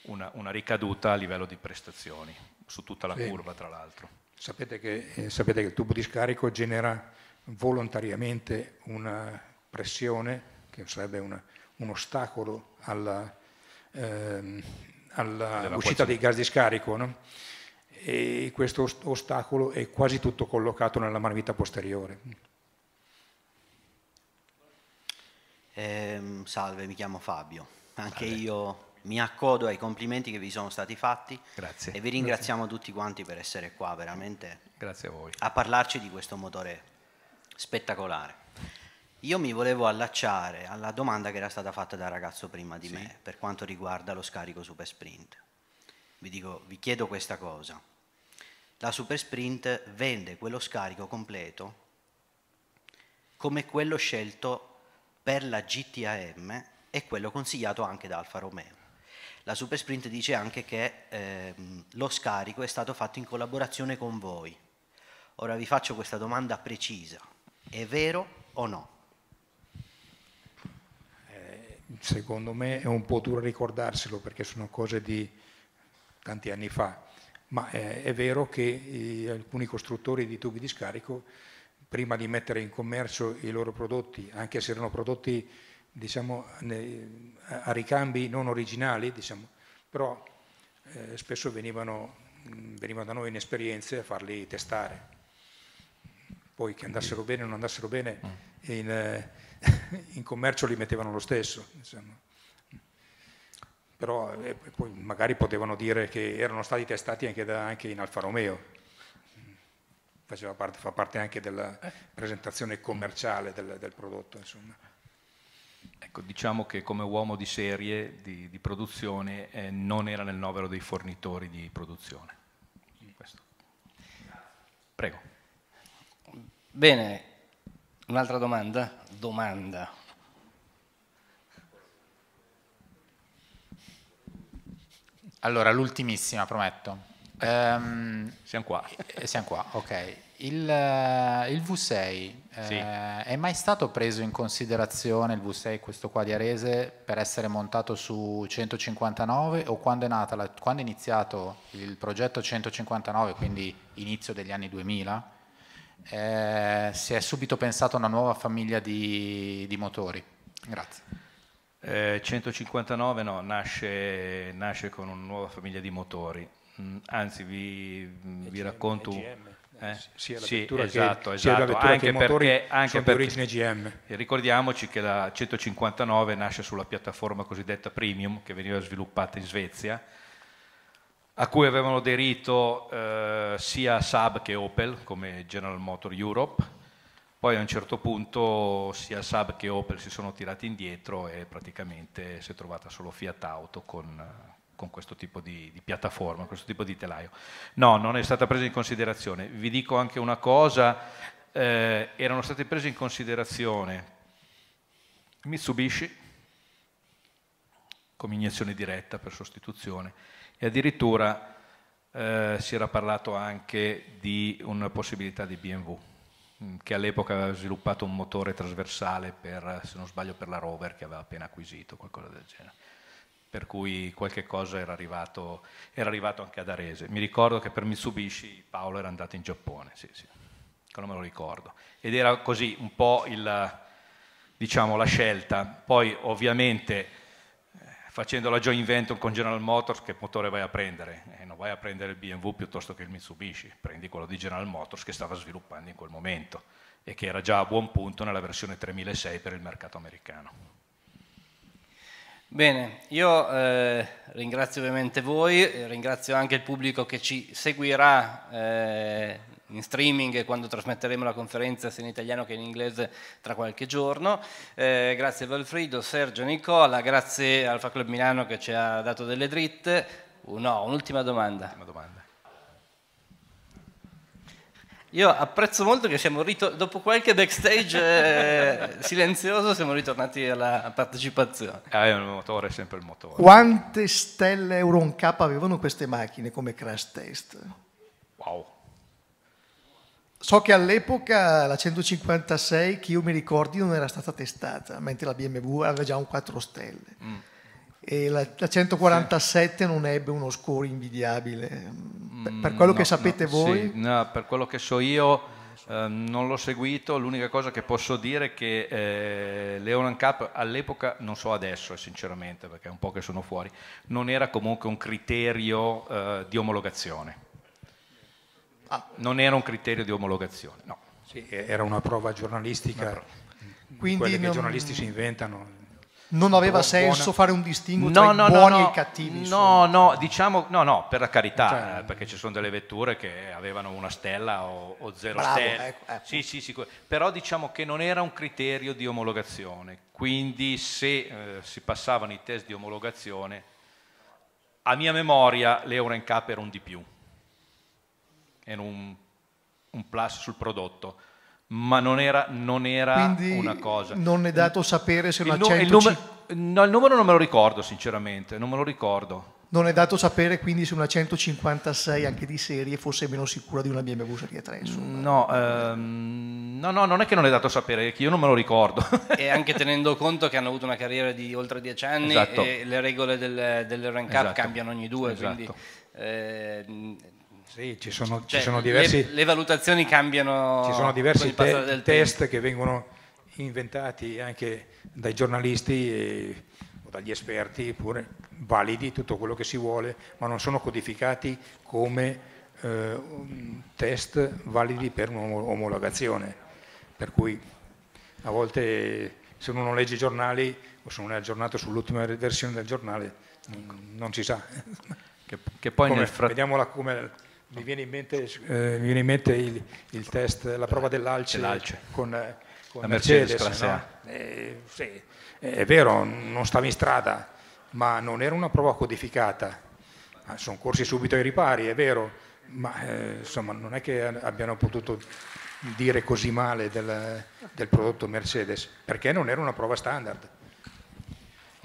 una, una ricaduta a livello di prestazioni su tutta la sì. curva tra l'altro. Sapete che, eh, sapete che il tubo di scarico genera volontariamente una pressione che sarebbe una, un ostacolo alla, ehm, all'uscita dei gas di scarico. No? E questo ostacolo è quasi tutto collocato nella manovita posteriore. Eh, salve, mi chiamo Fabio. Anche salve. io mi accodo ai complimenti che vi sono stati fatti Grazie. e vi ringraziamo Grazie. tutti quanti per essere qua veramente Grazie a, voi. a parlarci di questo motore spettacolare. Io mi volevo allacciare alla domanda che era stata fatta dal ragazzo prima di sì. me per quanto riguarda lo scarico super sprint. Vi, dico, vi chiedo questa cosa. La super sprint vende quello scarico completo come quello scelto per la GTAM e quello consigliato anche da Alfa Romeo. La super sprint dice anche che ehm, lo scarico è stato fatto in collaborazione con voi. Ora vi faccio questa domanda precisa. È vero o no? secondo me è un po' duro ricordarselo perché sono cose di tanti anni fa, ma è, eh, è vero che eh, alcuni costruttori di tubi di scarico prima di mettere in commercio i loro prodotti, anche se erano prodotti diciamo, ne, a ricambi non originali, diciamo, però eh, spesso venivano, venivano da noi in esperienze a farli testare. Poi che andassero bene o non andassero bene mm. in, eh, in commercio li mettevano lo stesso. Diciamo. Però eh, poi magari potevano dire che erano stati testati anche, da, anche in Alfa Romeo. Faceva parte, fa parte anche della presentazione commerciale del, del prodotto. Insomma. Ecco, diciamo che come uomo di serie di, di produzione eh, non era nel novero dei fornitori di produzione. Questo. Prego. Bene, Un'altra domanda? Domanda. Allora, l'ultimissima, prometto. Um, siamo qua. Eh, siamo qua, ok. Il, eh, il V6 sì. eh, è mai stato preso in considerazione il V6, questo qua di Arese, per essere montato su 159 o quando è, nata la, quando è iniziato il progetto 159, quindi inizio degli anni 2000? eh, si è subito pensato a una nuova famiglia di, di motori. Grazie. Eh, 159 no, nasce, nasce, con una nuova famiglia di motori. Mm, anzi, vi, EGM, mm, racconto... EGM. Eh? Sia la sì, vettura esatto, che, esatto. esatto. Vettura anche che perché, anche perché, origine GM. Ricordiamoci che la 159 nasce sulla piattaforma cosiddetta premium che veniva sviluppata in Svezia a cui avevano aderito eh, sia Saab che Opel come General Motor Europe. Poi a un certo punto sia Saab che Opel si sono tirati indietro e praticamente si è trovata solo Fiat Auto con, con questo tipo di, di, piattaforma, questo tipo di telaio. No, non è stata presa in considerazione. Vi dico anche una cosa, eh, erano state prese in considerazione Mitsubishi come iniezione diretta per sostituzione, e addirittura eh, si era parlato anche di una possibilità di BMW mm, che all'epoca aveva sviluppato un motore trasversale per, se non sbaglio, per la rover che aveva appena acquisito, qualcosa del genere. Per cui qualche cosa era arrivato, era arrivato anche ad Arese. Mi ricordo che per Mitsubishi Paolo era andato in Giappone, sì, sì, non me lo ricordo. Ed era così un po' il, diciamo, la scelta. Poi ovviamente facendo la joint venture con General Motors che motore vai a prendere? Eh, non vai a prendere il BMW piuttosto che il Mitsubishi, prendi quello di General Motors che stava sviluppando in quel momento e che era già a buon punto nella versione 3006 per il mercato americano. Bene, io eh, ringrazio ovviamente voi, eh, ringrazio anche il pubblico che ci seguirà eh, in streaming quando trasmetteremo la conferenza sia in italiano che in inglese tra qualche giorno. Eh, grazie Valfrido, Sergio, Nicola, grazie Alfa Club Milano che ci ha dato delle dritte. Uh, no, un'ultima domanda. domanda. Io apprezzo molto che siamo ritornati, dopo qualche backstage eh, silenzioso, siamo ritornati alla partecipazione. Ah, è un motore, è sempre il motore. Quante stelle Euron 1K avevano queste macchine come crash test? Wow. So che all'epoca la 156, che io mi ricordi, non era stata testata, mentre la BMW aveva già un 4 stelle. Mm. E la, la 147 sì. non ebbe uno score invidiabile. Per, per mm, quello no, che sapete no, voi? Sì, no, per quello che so io... Uh, non l'ho seguito, l'unica cosa che posso dire è che eh, Leonan Cup all'epoca, non so adesso sinceramente perché è un po' che sono fuori, non era comunque un criterio uh, di omologazione. Ah. Non era un criterio di omologazione, no. Sì, era una prova giornalistica, una prova. Quindi quelle non... i giornalisti si inventano. Non aveva senso fare un distinguo no, tra no, i buoni no, e i cattivi. No, no, diciamo, no, no, per la carità, cioè, eh, perché ci sono delle vetture che avevano una stella o, o zero bravo, stelle. Ecco, ecco. Sì, sì, sicur- però diciamo che non era un criterio di omologazione, quindi se eh, si passavano i test di omologazione, a mia memoria l'Euren Cup era un di più era un, un plus sul prodotto, ma non era, non era una cosa. non è dato sapere se una 100... numero, no, il numero non me lo ricordo sinceramente, non me lo ricordo. Non è dato sapere quindi se una 156 anche di serie fosse meno sicura di una BMW Serie 3. No, ehm, no, no, non è che non è dato sapere, è che io non me lo ricordo. e anche tenendo conto che hanno avuto una carriera di oltre 10 anni esatto. e le regole del, del rank up esatto. cambiano ogni due, esatto. quindi eh, sì, ci cioè, sono, cioè, ci sono diversi... Le, le, valutazioni cambiano... Ci sono diversi te, test tempo. che vengono inventati anche dai giornalisti e, o dagli esperti, pure validi tutto quello che si vuole, ma non sono codificati come eh, test validi per un'omologazione. Per cui a volte se uno non legge i giornali o se non è aggiornato sull'ultima versione del giornale non si sa. Che, che poi come, nel frattempo... Vediamola come mi viene in mente, eh, viene in mente il, il, test, la prova dell'alce, dell'alce. con, eh, con la Mercedes. Mercedes no? eh, sì, è vero, non stavi in strada, ma non era una prova codificata. Ah, Sono corsi subito ai ripari, è vero, ma eh, insomma non è che abbiano potuto dire così male del, del prodotto Mercedes, perché non era una prova standard.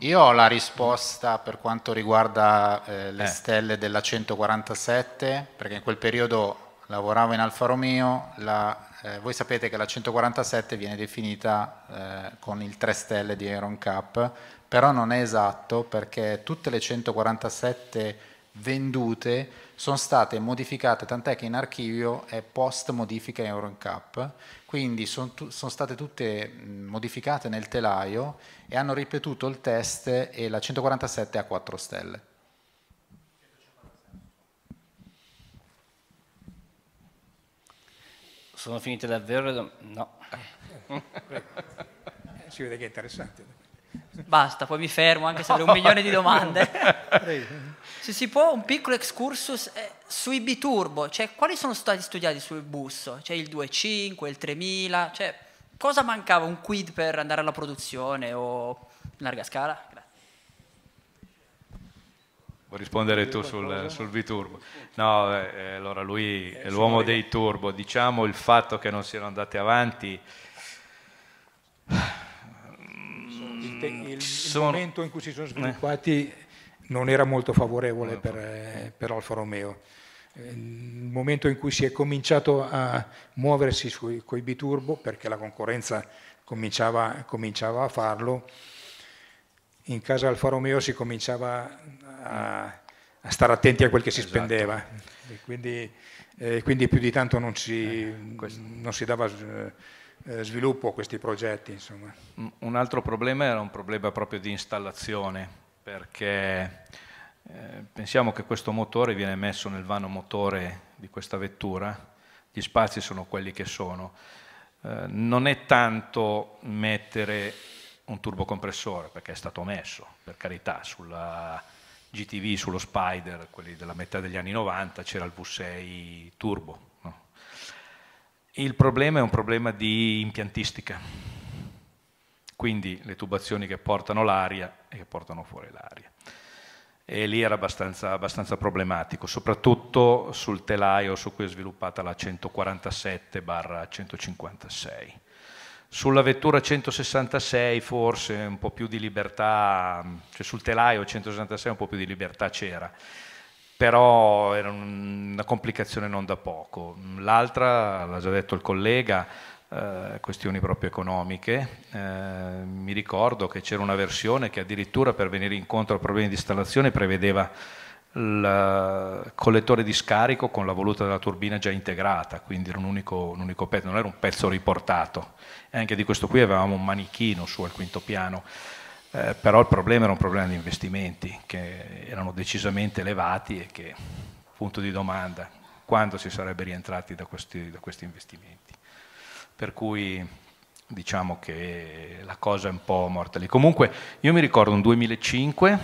Io ho la risposta per quanto riguarda eh, le eh. stelle della 147, perché in quel periodo lavoravo in Alfa Romeo, la, eh, voi sapete che la 147 viene definita eh, con il 3 stelle di Iron Cup, però non è esatto perché tutte le 147 vendute sono state modificate, tant'è che in archivio è post modifica Iron Cup quindi sono, sono state tutte modificate nel telaio e hanno ripetuto il test e la 147 a 4 stelle. Sono finite davvero? No. Eh, si vede che è interessante. Basta, poi mi fermo anche se no. un milione di domande. se si può, un piccolo excursus eh, sui biturbo, cioè quali sono stati studiati sul busso? Cioè il 2.5, il 3000, cioè cosa mancava un quid per andare alla produzione o in larga scala? Vuoi rispondere tu sul, sul biturbo? No, eh, eh allora lui eh, è l'uomo dei turbo, diciamo il fatto che non siano andati avanti il, il, sono... momento in cui si sono sviluppati eh non era molto favorevole per, eh, per Alfa Romeo. Eh, il momento in cui si è cominciato a muoversi con i biturbo, perché la concorrenza cominciava, cominciava a farlo, in casa Alfa Romeo si cominciava a, a stare attenti a quel che si esatto. spendeva. Quindi, eh, quindi, più di tanto non si, eh, non si dava eh, sviluppo a questi progetti. Insomma. Un altro problema era un problema proprio di installazione perché eh, pensiamo che questo motore viene messo nel vano motore di questa vettura, gli spazi sono quelli che sono. Eh, non è tanto mettere un turbocompressore, perché è stato messo, per carità, sulla GTV, sullo Spider, quelli della metà degli anni 90, c'era il V6 turbo. Il problema è un problema di impiantistica quindi le tubazioni che portano l'aria e che portano fuori l'aria. E lì era abbastanza, abbastanza problematico, soprattutto sul telaio su cui è sviluppata la 147-156. Sulla vettura 166 forse un po' più di libertà, cioè sul telaio 166 un po' più di libertà c'era, però era una complicazione non da poco. L'altra, l'ha già detto il collega, eh, questioni proprio economiche. Eh, mi ricordo che c'era una versione che addirittura per venire incontro a problemi di installazione prevedeva il collettore di scarico con la voluta della turbina già integrata, quindi era un unico, un unico pezzo, non era un pezzo riportato. E anche di questo qui avevamo un manichino su al quinto piano. Eh, però il problema era un problema di investimenti che erano decisamente elevati e che, punto di domanda, quando si sarebbe rientrati da questi, da questi investimenti? per cui diciamo che la cosa è un po' morta lì. Comunque io mi ricordo un 2005,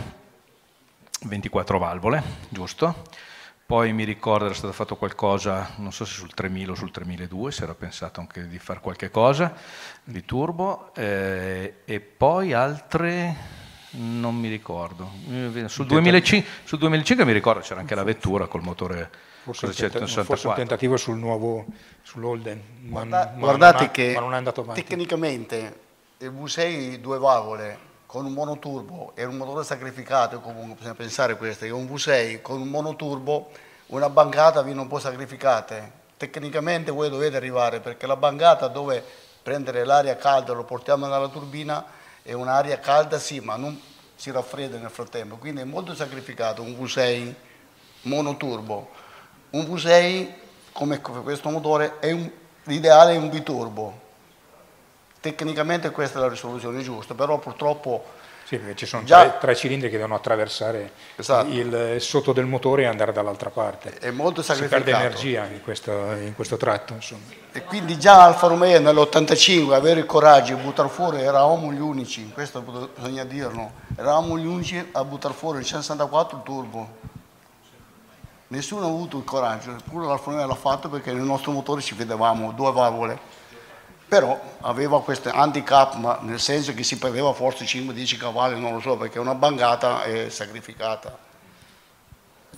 24 valvole, giusto? Poi mi ricordo era stato fatto qualcosa, non so se sul 3000 o sul 3002, si era pensato anche di fare qualche cosa di turbo, eh, e poi altre... Non mi ricordo. Sul 2005, sul 2005 mi ricordo c'era anche la vettura col motore Forse, c'è tent- forse un, tentativo sul nuovo, sull'Olden, ma, Guarda, ma, guardate non che ma non è andato avanti. Tecnicamente il V6 due valvole con un monoturbo e un motore sacrificato, comunque bisogna pensare questo, che un V6 con un monoturbo, una bancata viene un po' sacrificata. Tecnicamente voi dovete arrivare perché la bancata dove prendere l'aria calda, lo portiamo dalla turbina, è un'aria calda sì, ma non si raffredda nel frattempo, quindi è molto sacrificato un V6 monoturbo un V6 come questo motore un, l'ideale è un biturbo. Tecnicamente questa è la risoluzione giusta, però purtroppo... Sì, perché ci sono già, tre, tre, cilindri che devono attraversare esatto. il sotto del motore e andare dall'altra parte. È molto sacrificato. Si perde energia in questo, in questo tratto. Insomma. E quindi già Alfa Romeo nell'85 avere il coraggio di buttare fuori, eravamo gli unici, questo bisogna dirlo, eravamo gli unici a buttare fuori il 164 turbo Nessuno ha avuto il coraggio, pure l'Alfa Romeo l'ha fatto perché nel nostro motore ci vedevamo due valvole, però aveva questo handicap, nel senso che si perdeva forse 5-10 cavalli, non lo so, perché una bangata è sacrificata.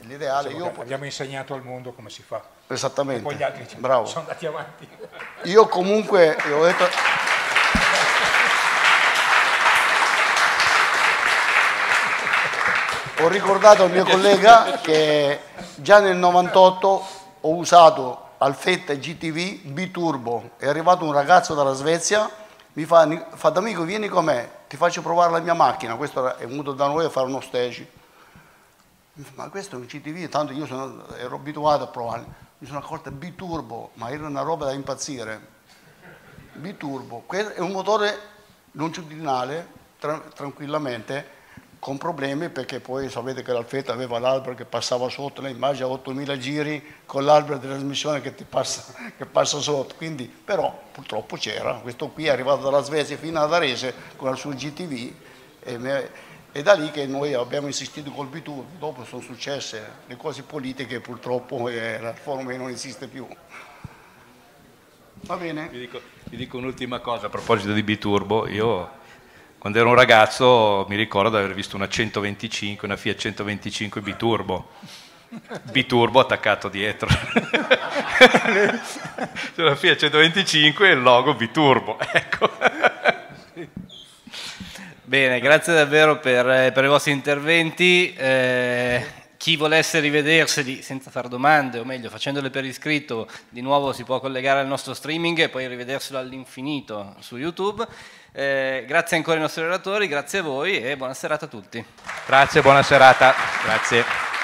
L'ideale io... Abbiamo insegnato al mondo come si fa. Esattamente. E poi gli altri ci Bravo. sono andati avanti. Io comunque, ho detto... ho ricordato al mio collega che già nel 98 ho usato Alfetta GTV B-Turbo, è arrivato un ragazzo dalla Svezia, mi fa, fa d'amico vieni con me, ti faccio provare la mia macchina, questo è venuto da noi a fare uno stage. Ma questo è un GTV, tanto io sono, ero abituato a provare, Mi sono accorto B-Turbo, ma era una roba da impazzire. B-Turbo, è un motore longitudinale, tra, tranquillamente, con problemi perché poi sapete che l'Alfetta aveva l'albero che passava sotto, l'immagine immagina 8000 giri con l'albero di trasmissione che, passa, che passa sotto, quindi però purtroppo c'era, questo qui è arrivato dalla Svezia fino ad Arese con il suo GTV e, me, e da lì che noi abbiamo insistito col b dopo sono successe le cose politiche purtroppo eh, la forma non esiste più. Va bene? Vi dico, dico un'ultima cosa a proposito di Biturbo, io quando ero un ragazzo mi ricordo di aver visto una 125, una Fiat 125 biturbo. Biturbo attaccato dietro. C'è una Fiat 125 e il logo Biturbo, ecco. Bene, grazie davvero per, eh, per i vostri interventi. Eh, chi volesse rivederseli senza fare domande, o meglio facendole per iscritto, di nuovo si può collegare al nostro streaming e poi rivederselo all'infinito su YouTube. Eh, grazie ancora ai nostri relatori, grazie a voi e buona serata a tutti. Grazie, buona serata. Grazie.